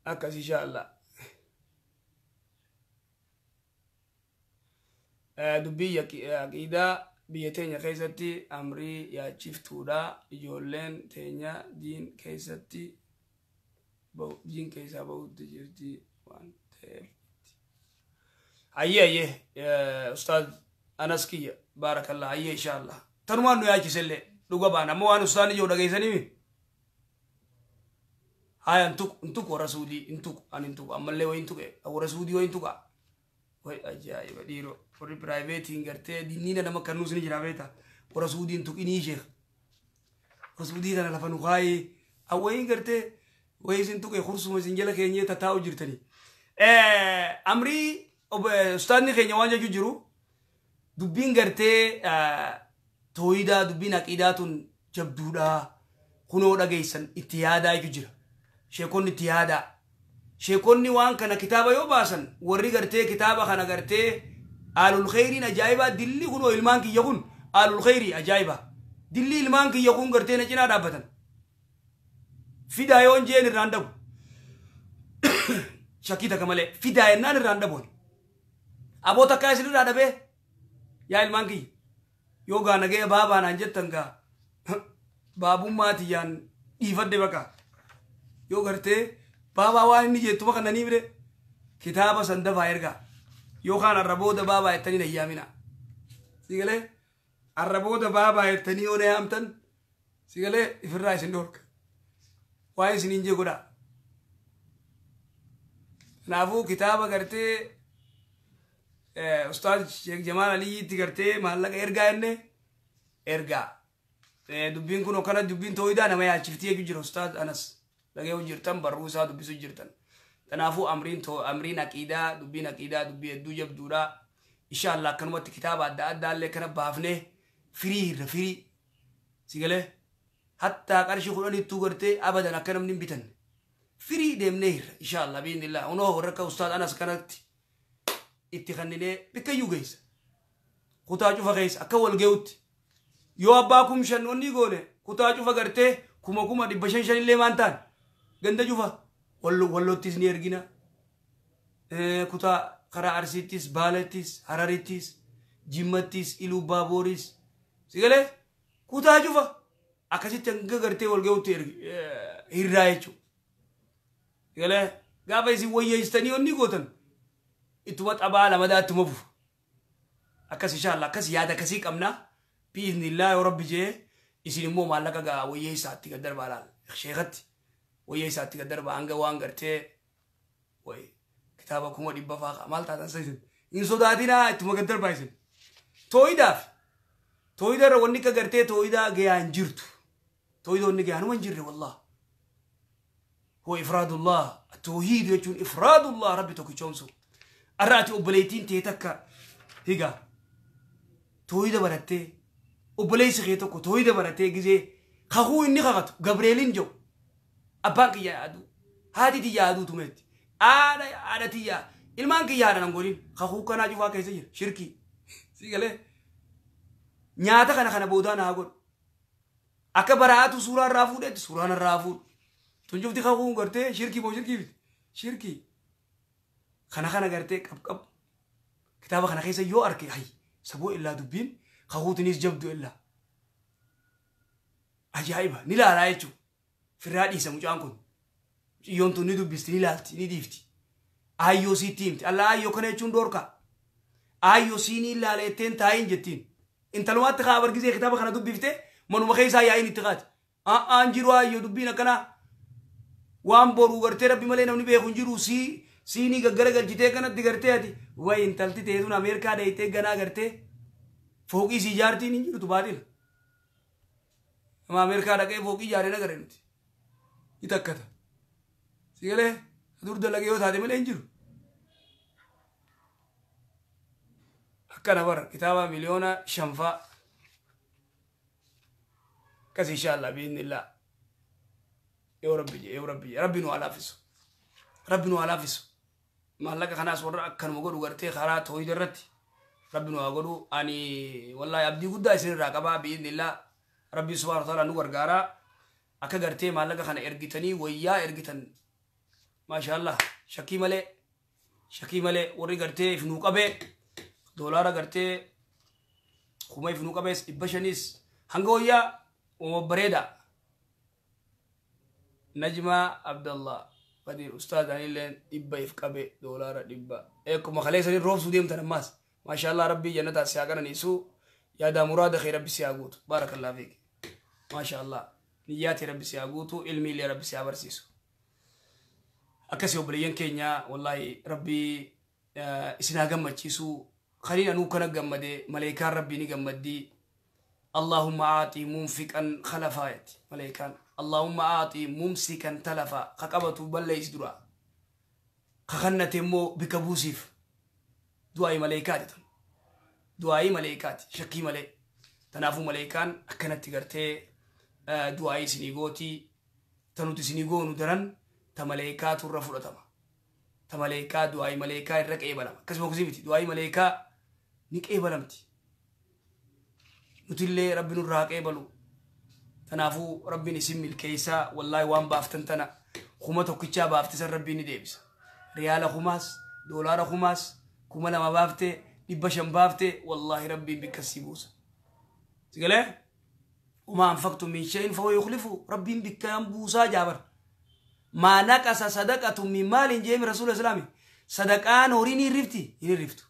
akkasii insha Allah Eh, dubbii eh, aqiidaa biyya teenya keessatti amrii yaachiftuudha ijoolleen teenya diin keessatti diin keessaa bahutti jirti waan ta'eef. Hayyee hayyee eh, ustaaz Anas kiyya baarakallah hayyee inshaallah tanumaan nu yaachisellee dhuga baana amma waan ustaan ijoo dhageessaniimi. haya ntuku ntuku warra suudii ntuku ani ntuku ammallee wayi ntuke warra suudii wayi ntuka wayi ajaa'iba dhiiroo warri privatin garte diinniina nama kannuus ni jira beeta warra suudiin tuqinii sheek warra garte tana lafa nu kaayee awwayiin gartee kursuma isin jala keenyee tataa'u jirtani. Amrii ustaadni keenya waan jechuu jiru dubbiin gartee tooyidaa dubbiin aqiidaa tun jabduudhaa kunoo dhageessan itti yaadaa jechuu jira sheekonni itti yaadaa sheekonni waan kana kitaaba yoo baasan warri gartee kitaaba kana gartee. alul khairin ajaiba dilli kunoo ilman ki yakun alul khairi ajaiba dilli ilman ki yakun garte na cinaa dhaabbatan fidaa yoon jeen irraan dhabu shakkii takka malee fidaa abota irraan dhabuun aboo ya ilman ki yoga yaa ilmaan kiyya yoo gaanagee baabaanaan jettan gaa baabummaatiyyaan baka baqa yoo baba wa ni je tuma kanani bre kitaba sandafaa ergaa yookaan arraboota baabaa ettaniin ayyaamina sigalee arraboota baabaa ettanii onee hamtan sigalee ifirraa isin dhoorka waa isiniin jee godha kitaaba gartee ustaad sheekh jamaal aliyyiitti gartee maallaqa ergaa enne ergaa dubbiin kun okkana dubbiin tooyidaa nama yaachiftii eegu jira ustaad anas dhagee hojjirtan barruu isaa dubbisu jirtan تنافو أمرين تو أمرين أكيدا دبين أكيدا دبي دو يبدورا إن شاء الله كنوا تكتاب أدا أدا اللي كنا بافنه فري هر فري سيقله حتى قرش خلوني توغرتي أبدا أكنا من بيتن فري دم نهر إن شاء الله بإذن الله ونوه ركا أستاذ أنا سكنت اتخنني بك يوغيس كتاجو فغيس أكوال جوت يو أباكم شنوني قولي كتاجو فغرتي كما كما دي بشن اللي مانتان غندا جوفا wallottis ni ergina kutaa karaa Arsiittis, Baalattis, Hararittis, Jimmattis, Iluu Baabooris sigalee kutaa jufa akkasitti hanga gartee wal ga'utti hirraa jechuudha. Sigalee gaafa isin wayyeessitanii onni gootan ittuma xabaa lamadaa ittuma bufu. Akkas inshaalla akkas yaada akkasii qabnaa biiznillaa yoo rabbi jee isin immoo maallaqa ga'aa wayyeessaatti gad darbaa laala sheekatti. wayyaysaatiga darba anga waan gartee way kitaaba kuma dhibba faa maaltaatan saisin hin sodaatinaa ittuma gad darbaa isin tooyidaaf tooyida irra wanni ka gartee tooyidaa gayaa hin jirtu tooyida wanni gayaanuma hin jirre wallah هو إفراد الله التوحيد يجون إفراد الله ربي توكي جونسو أرأتي أبليتين تيتكا هيغا توحيد براتي أبليس غيتوكو توحيد براتي جزي خاخو إني خاغت جبريلين جو abbaan kiyya yaadu haati ti yaadu tumetti aada aada ti yaa ilmaan kiyya haadha nan godhin kakuu kanaa cufaa keessa jira shirkii si galee nyaata kana kana boodaa naa godhu akka baraatu suuraa irraa fuudhetti suuraan irraa fuudhu tun cufti kakuu gartee shirkii boo shirkii biti shirkii kana kana gartee qab qab kitaaba kana keessa yoo arge hay saboo illaa dubbiin kakuutinis jabdu illaa ajaa'iba ni laalaa jechuudha firraa dhiisa mucaan kun xiyyoon tun ni dubbisti ni laalti ni dhiifti aayyoo siitti himti allaa aayyoo kana jechuun dhoorka aayyoo siinii ilaaleetteen taayin jettiin intalumaatti haa bargisee kitaaba kana dubbifte manuma keessaa yaa'iin itti qaati a'aan jiru aayyoo dubbiin akkanaa waan boruu gartee rabbi malee namni beeku hin jiru sii siinii gaggara galchitee kanatti gartee ati way intalti teetun ameerikaa dheeytee ganaa gartee fooqii si ijaartiin hin jirtu baadila nama ameerikaa dhaqee fooqii ijaaree nagare nuti itakkata sigalee aduu dalaga yoo taate malee hin jiru akkana bara kitaaba miliyoona shanfaa akkas inshaallah biidnillaa yoo rabbi jee yoo rabbi jee rabbi nu alaafisu rabbi nu alaafisu maallaqa kanaas warra akkanuma godhu gartee karaa tooyida irratti rabbi nu godhu ani wallaahi abdii guddaa isin irraa qabaa biidnillaa rabbi subhaana wa taala nu gargaaraa akka gartee maallaqa kana ergitanii wayyaa ergitan maashaallah shakii malee shakii malee warri gartee ifnuu qabee doolaara gartee kuma ifnuu qabees dhibba shaniis hanga wayyaa omobbareeda najmaa abdallah badir ustaaz anilleen dhibba if qabe doolaara dhibba eekkuma kaleessanii roobsuu deemtan ammaas maashaallah rabbii jannataa siyaa qananiisuu yaadaa muraada kee rabbi siyaa guutu baarakallah fiik maashaallah niyyaati rabbi si guutuu ilmi illee rabbi si barsiisu akkasii obboleeyyan keenya wallaahi rabbii eh, isinaa gammachiisu خلينا نوكنا جمدي ملائكة ربي نجمدي اللهم أعطي منفقا خلفايت ملائكة اللهم أعطي ممسكا تلفا خقبته بل يسدرا خخنة بكبوسيف دعاء ملائكات دعاء ملائكات شقي ملائك تنافو ملائكان أكنت تقرتي du'aa isinii gootii tanuti isinii goonu daran ta maleekaa turra fudhatama. Ta maleekaa du'aa maleekaa irra qeebalama. Akkasuma kusii miti du'aa maleekaa ni qeebalamti. Nutillee rabbi nurraa qeebalu. Kanaafuu rabbiin isin milkeessaa wallaahi waan baaftan tana kuma tokkichaa baaftisan rabbiin ni deebisa. Riyaala kumaas, doolaara kumaas, kuma lama baaftee, dhibba shan baaftee wallaahi rabbiin bikkasii buusa. Sigalee? وما أنفقتم من شيء فهو يخلفه ربي بكام بوسا جابر ما نقص صدقة من مال جيم رسول الإسلام صدقان وريني رفتي إني رفت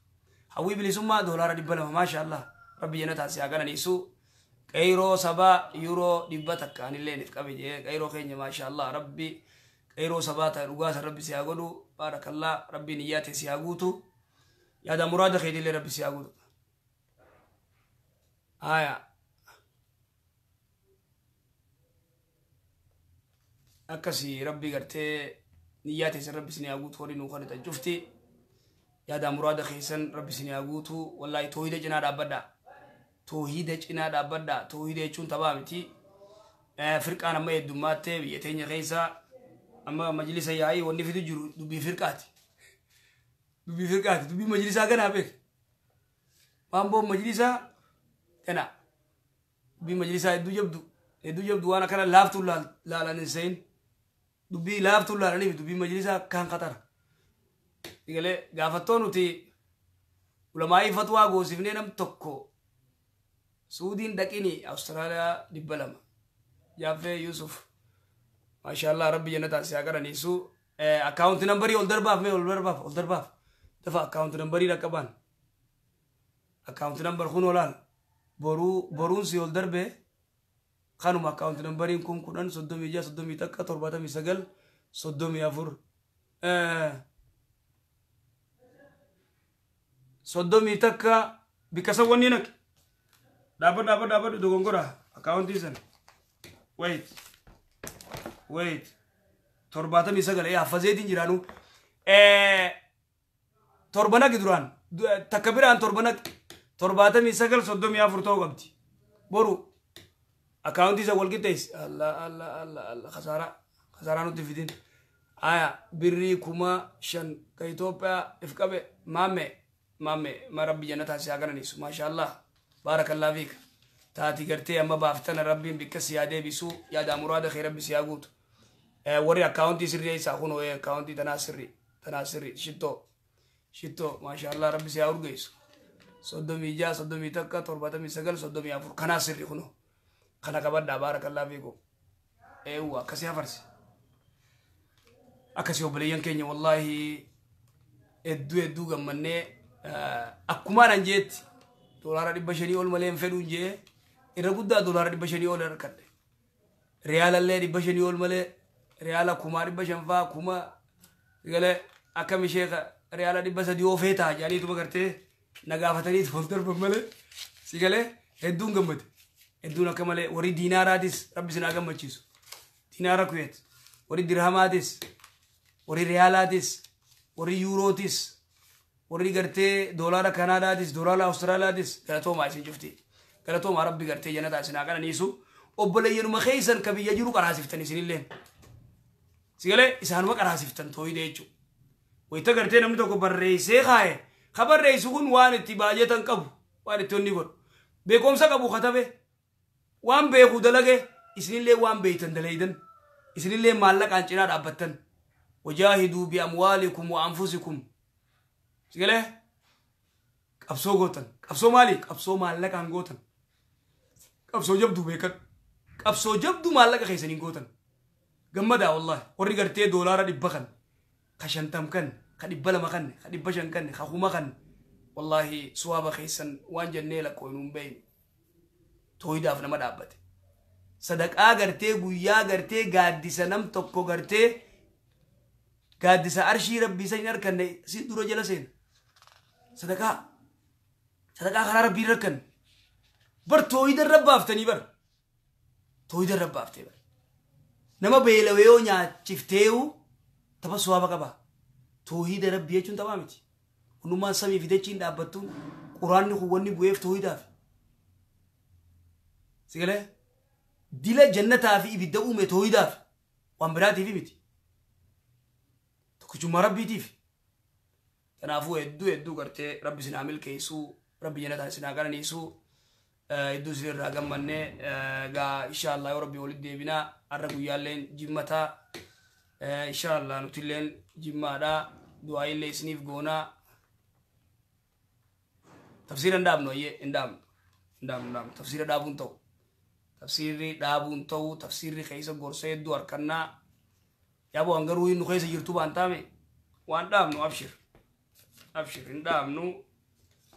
حوي بلسما دولار دبلا ما شاء الله ربي جنة عسيا كان نيسو كيرو سبا يورو دبتك أنا اللي نفكر إيه، كيرو خيني ما شاء الله ربي كيرو سبا تروجاس ربي سياقولو بارك الله ربي نياتي سياقوتو يا دا مراد خيدي ربي سياقوتو آية akkasii rabbii gartee niyyaa teessan rabbi isin haaguutu horii nuu kadhata cufti yaada muraada keessan rabbi isin haaguutu wallaahi toohida cinaa dhaabbadha toohida cinaa dhaabbadha toohida jechuun taphaa miti firqaan amma heddummaatti biyya teenya keessa amma majlisa yaa'ii wanni fidu jiru dubbii firqaati dubbii firqaati dubbii majlisaa kanaa beek waan boon majlisaa kana dubbii majlisaa hedduu jabdu hedduu jabdu waan akkana laaftuu laalan hin se'in dubbii laaf tullaadhaniif dubbii majlisaa kan qatara galee gaafattoo nuti ulamaa'ii fatwaa goosifnee nam tokko suudiin dhaqini awustiraaliyaa dhibba lama jaaffee yuusuf maashaallah rabbi jannataa siyaa qaraniisu akkaawunti nambarii ol darbaaf mee ol darbaaf ol darbaaf dafa akkaawunti nambarii dhaqqabaan akkaawunti nambar kun olaal boruu boruun si ol darbee kanuma akkaawunti nambariin kun kudhan soddomii ija soddomii takka torbaatamii sagal soddomii afur soddomii takka bikkasan wanni naqe dhaabba dhaabba dhaabba dogongoraa akkaawuntii sana wait wait torbaatamii sagal ee haffazeetiin jiraanu torba naqi duraan takka biraan torba naqi torbaatamii sagal soddomii afur ta'uu qabdi boru akaunti isa wal qixxeessi allah allah allah allah khasaaraa khasaaraa nutti fidin aya birrii kuma shan ka Itoophiyaa if qabe maamme maamme ma rabbi jannataa si haa gananiisu maashaallah baarakallah fiika taati gartee amma baaftana rabbiin bikka si haa deebisuu yaada muraada kee rabbi si haa guutu warri akauntii sirreessaa kun ho'ee akauntii tanaa sirri tanaa sirri shittoo shittoo maashaallah rabbi si haa urgeessu soddomii jaha soddomii takka torbatamii sagal soddomii afur kanaa sirri kunoo kana qabadhaa baarakallaa fiikum eewwa eh, akkasii hafarsi akkasii obboleeyyan keenya wallaahi hedduu hedduu gammannee eh, akkumaadhaan jeetti doolaara dhibba shanii ol malee hin fedhuun jee irra guddaa doolaara dhibba shani ol harkadhe er riyaalallee dhiba shanii ol male riyaala kumaa dhibba shanfaa kuma galee akkam ishee riyaala dhibba sadi oofee ta'a jedhaniituma gartee na gaafatanii [LAUGHS] of darban malee hedduun gammade adduun akka malee warri diinaaraadis rabbi isin gammachiisu diinaara kuyeet wari dirhamaadis warri riyaalaadis warri yuurootis warri gartee doolaara kanaadaadis doolaara awustiraalaadis galatoomaa isin jufti galatoomaa rabbi gartee janataa isin haqananiisu obboleeyyanuma keeysan ka biyya jiru qaraasiftan isinilleen sigalee isaanuma qaraasiftan tooyide jechuudha wayita gartee namni tokko barreessee kaaye ka barreessu kun waan itti baay'atan qabu waan itti onni godhu beekumsa qabu katabe waan beeku dalage isinillee waan beeytan dalaydan isinillee maallaqaan cinaa dhaabbattan wajaahiduu biamwaalikum wa anfusikum sigale qabsoo gootan qabsoo maali qabsoo maallaqaan gootan qabsoo jabduu beekan qabsoo jabduu maallaqa keessaniin gootan gammadaa wallahi warri gartee doolaara dhibba kan ka shantam kan ka dhibba lama kan ka dhibba shan kan ka kuma kan wallahi suwaaba keessan waan jannee lakkoo hin tooyidaaf nama dhaabbate. Sadaqaa gartee guyyaa gartee gaaddisa nam tokko gartee gaaddisa arshii rabbii isa hin harkanne si dura jala seena. Sadaqaa sadaqaa karaa rabbii hin harkanne. Bar tooyida rabbaaftanii bar. Tooyida rabbaaftee bar. Nama beelawee nyaachifteewu tapha suwaaba qaba. Tooyida rabbii jechuun taphaa miti. Hundumaan samii fideechiin dhaabbattuun quraanni kun wanni bu'eef tooyidaaf. si galee dila jannataa fi ibidda uume tooyidaaf waan biraatiif miti tokkichummaa rabbiitiif kanaafuu hedduu hedduu gartee rabbi sinaa milkeessuu rabbi jannataan sinaa garaneessuu hedduu isin irraa gammannee gaa inshaallah yoo rabbi walitti deebinaa har'a guyyaalleen jimmataa inshaallah nutilleen jimmaadhaa du'aayillee isiniif goonaa tafsiira hin dhaabnu ayyee hin dhaabnu hin dhaabnu hin dhaabnu tafsiira dhaabuun ta'u tafsirii dhaabuun ta'uu tafsirri keessa gorsa hedduu harkannaa yaaboo an garuu nu keessa jirtu baan taame waan dhaabnu abshir abshir hin dhaabnu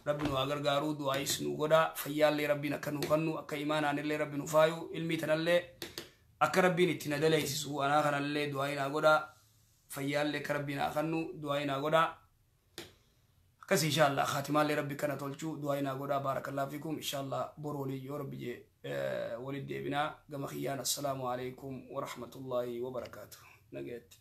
rabbi nu haa du'aayis nu godhaa fayyaallee rabbiin akka nu kannu akka imaanaanillee rabbi nu faayu ilmii tanallee akka rabbiin itti na daleessisu anaa kanallee du'aayi naa godhaa fayyaallee akka rabbiin haa kannu du'aayi naa godhaa akkasi inshaallah khaatimaa rabbi kana tolchuu du'aayi naa godhaa baarakallah fiikum inshaallah boroolii yoo rabbi jee آه، ولد ابنا قم السلام عليكم ورحمة الله وبركاته نجاتي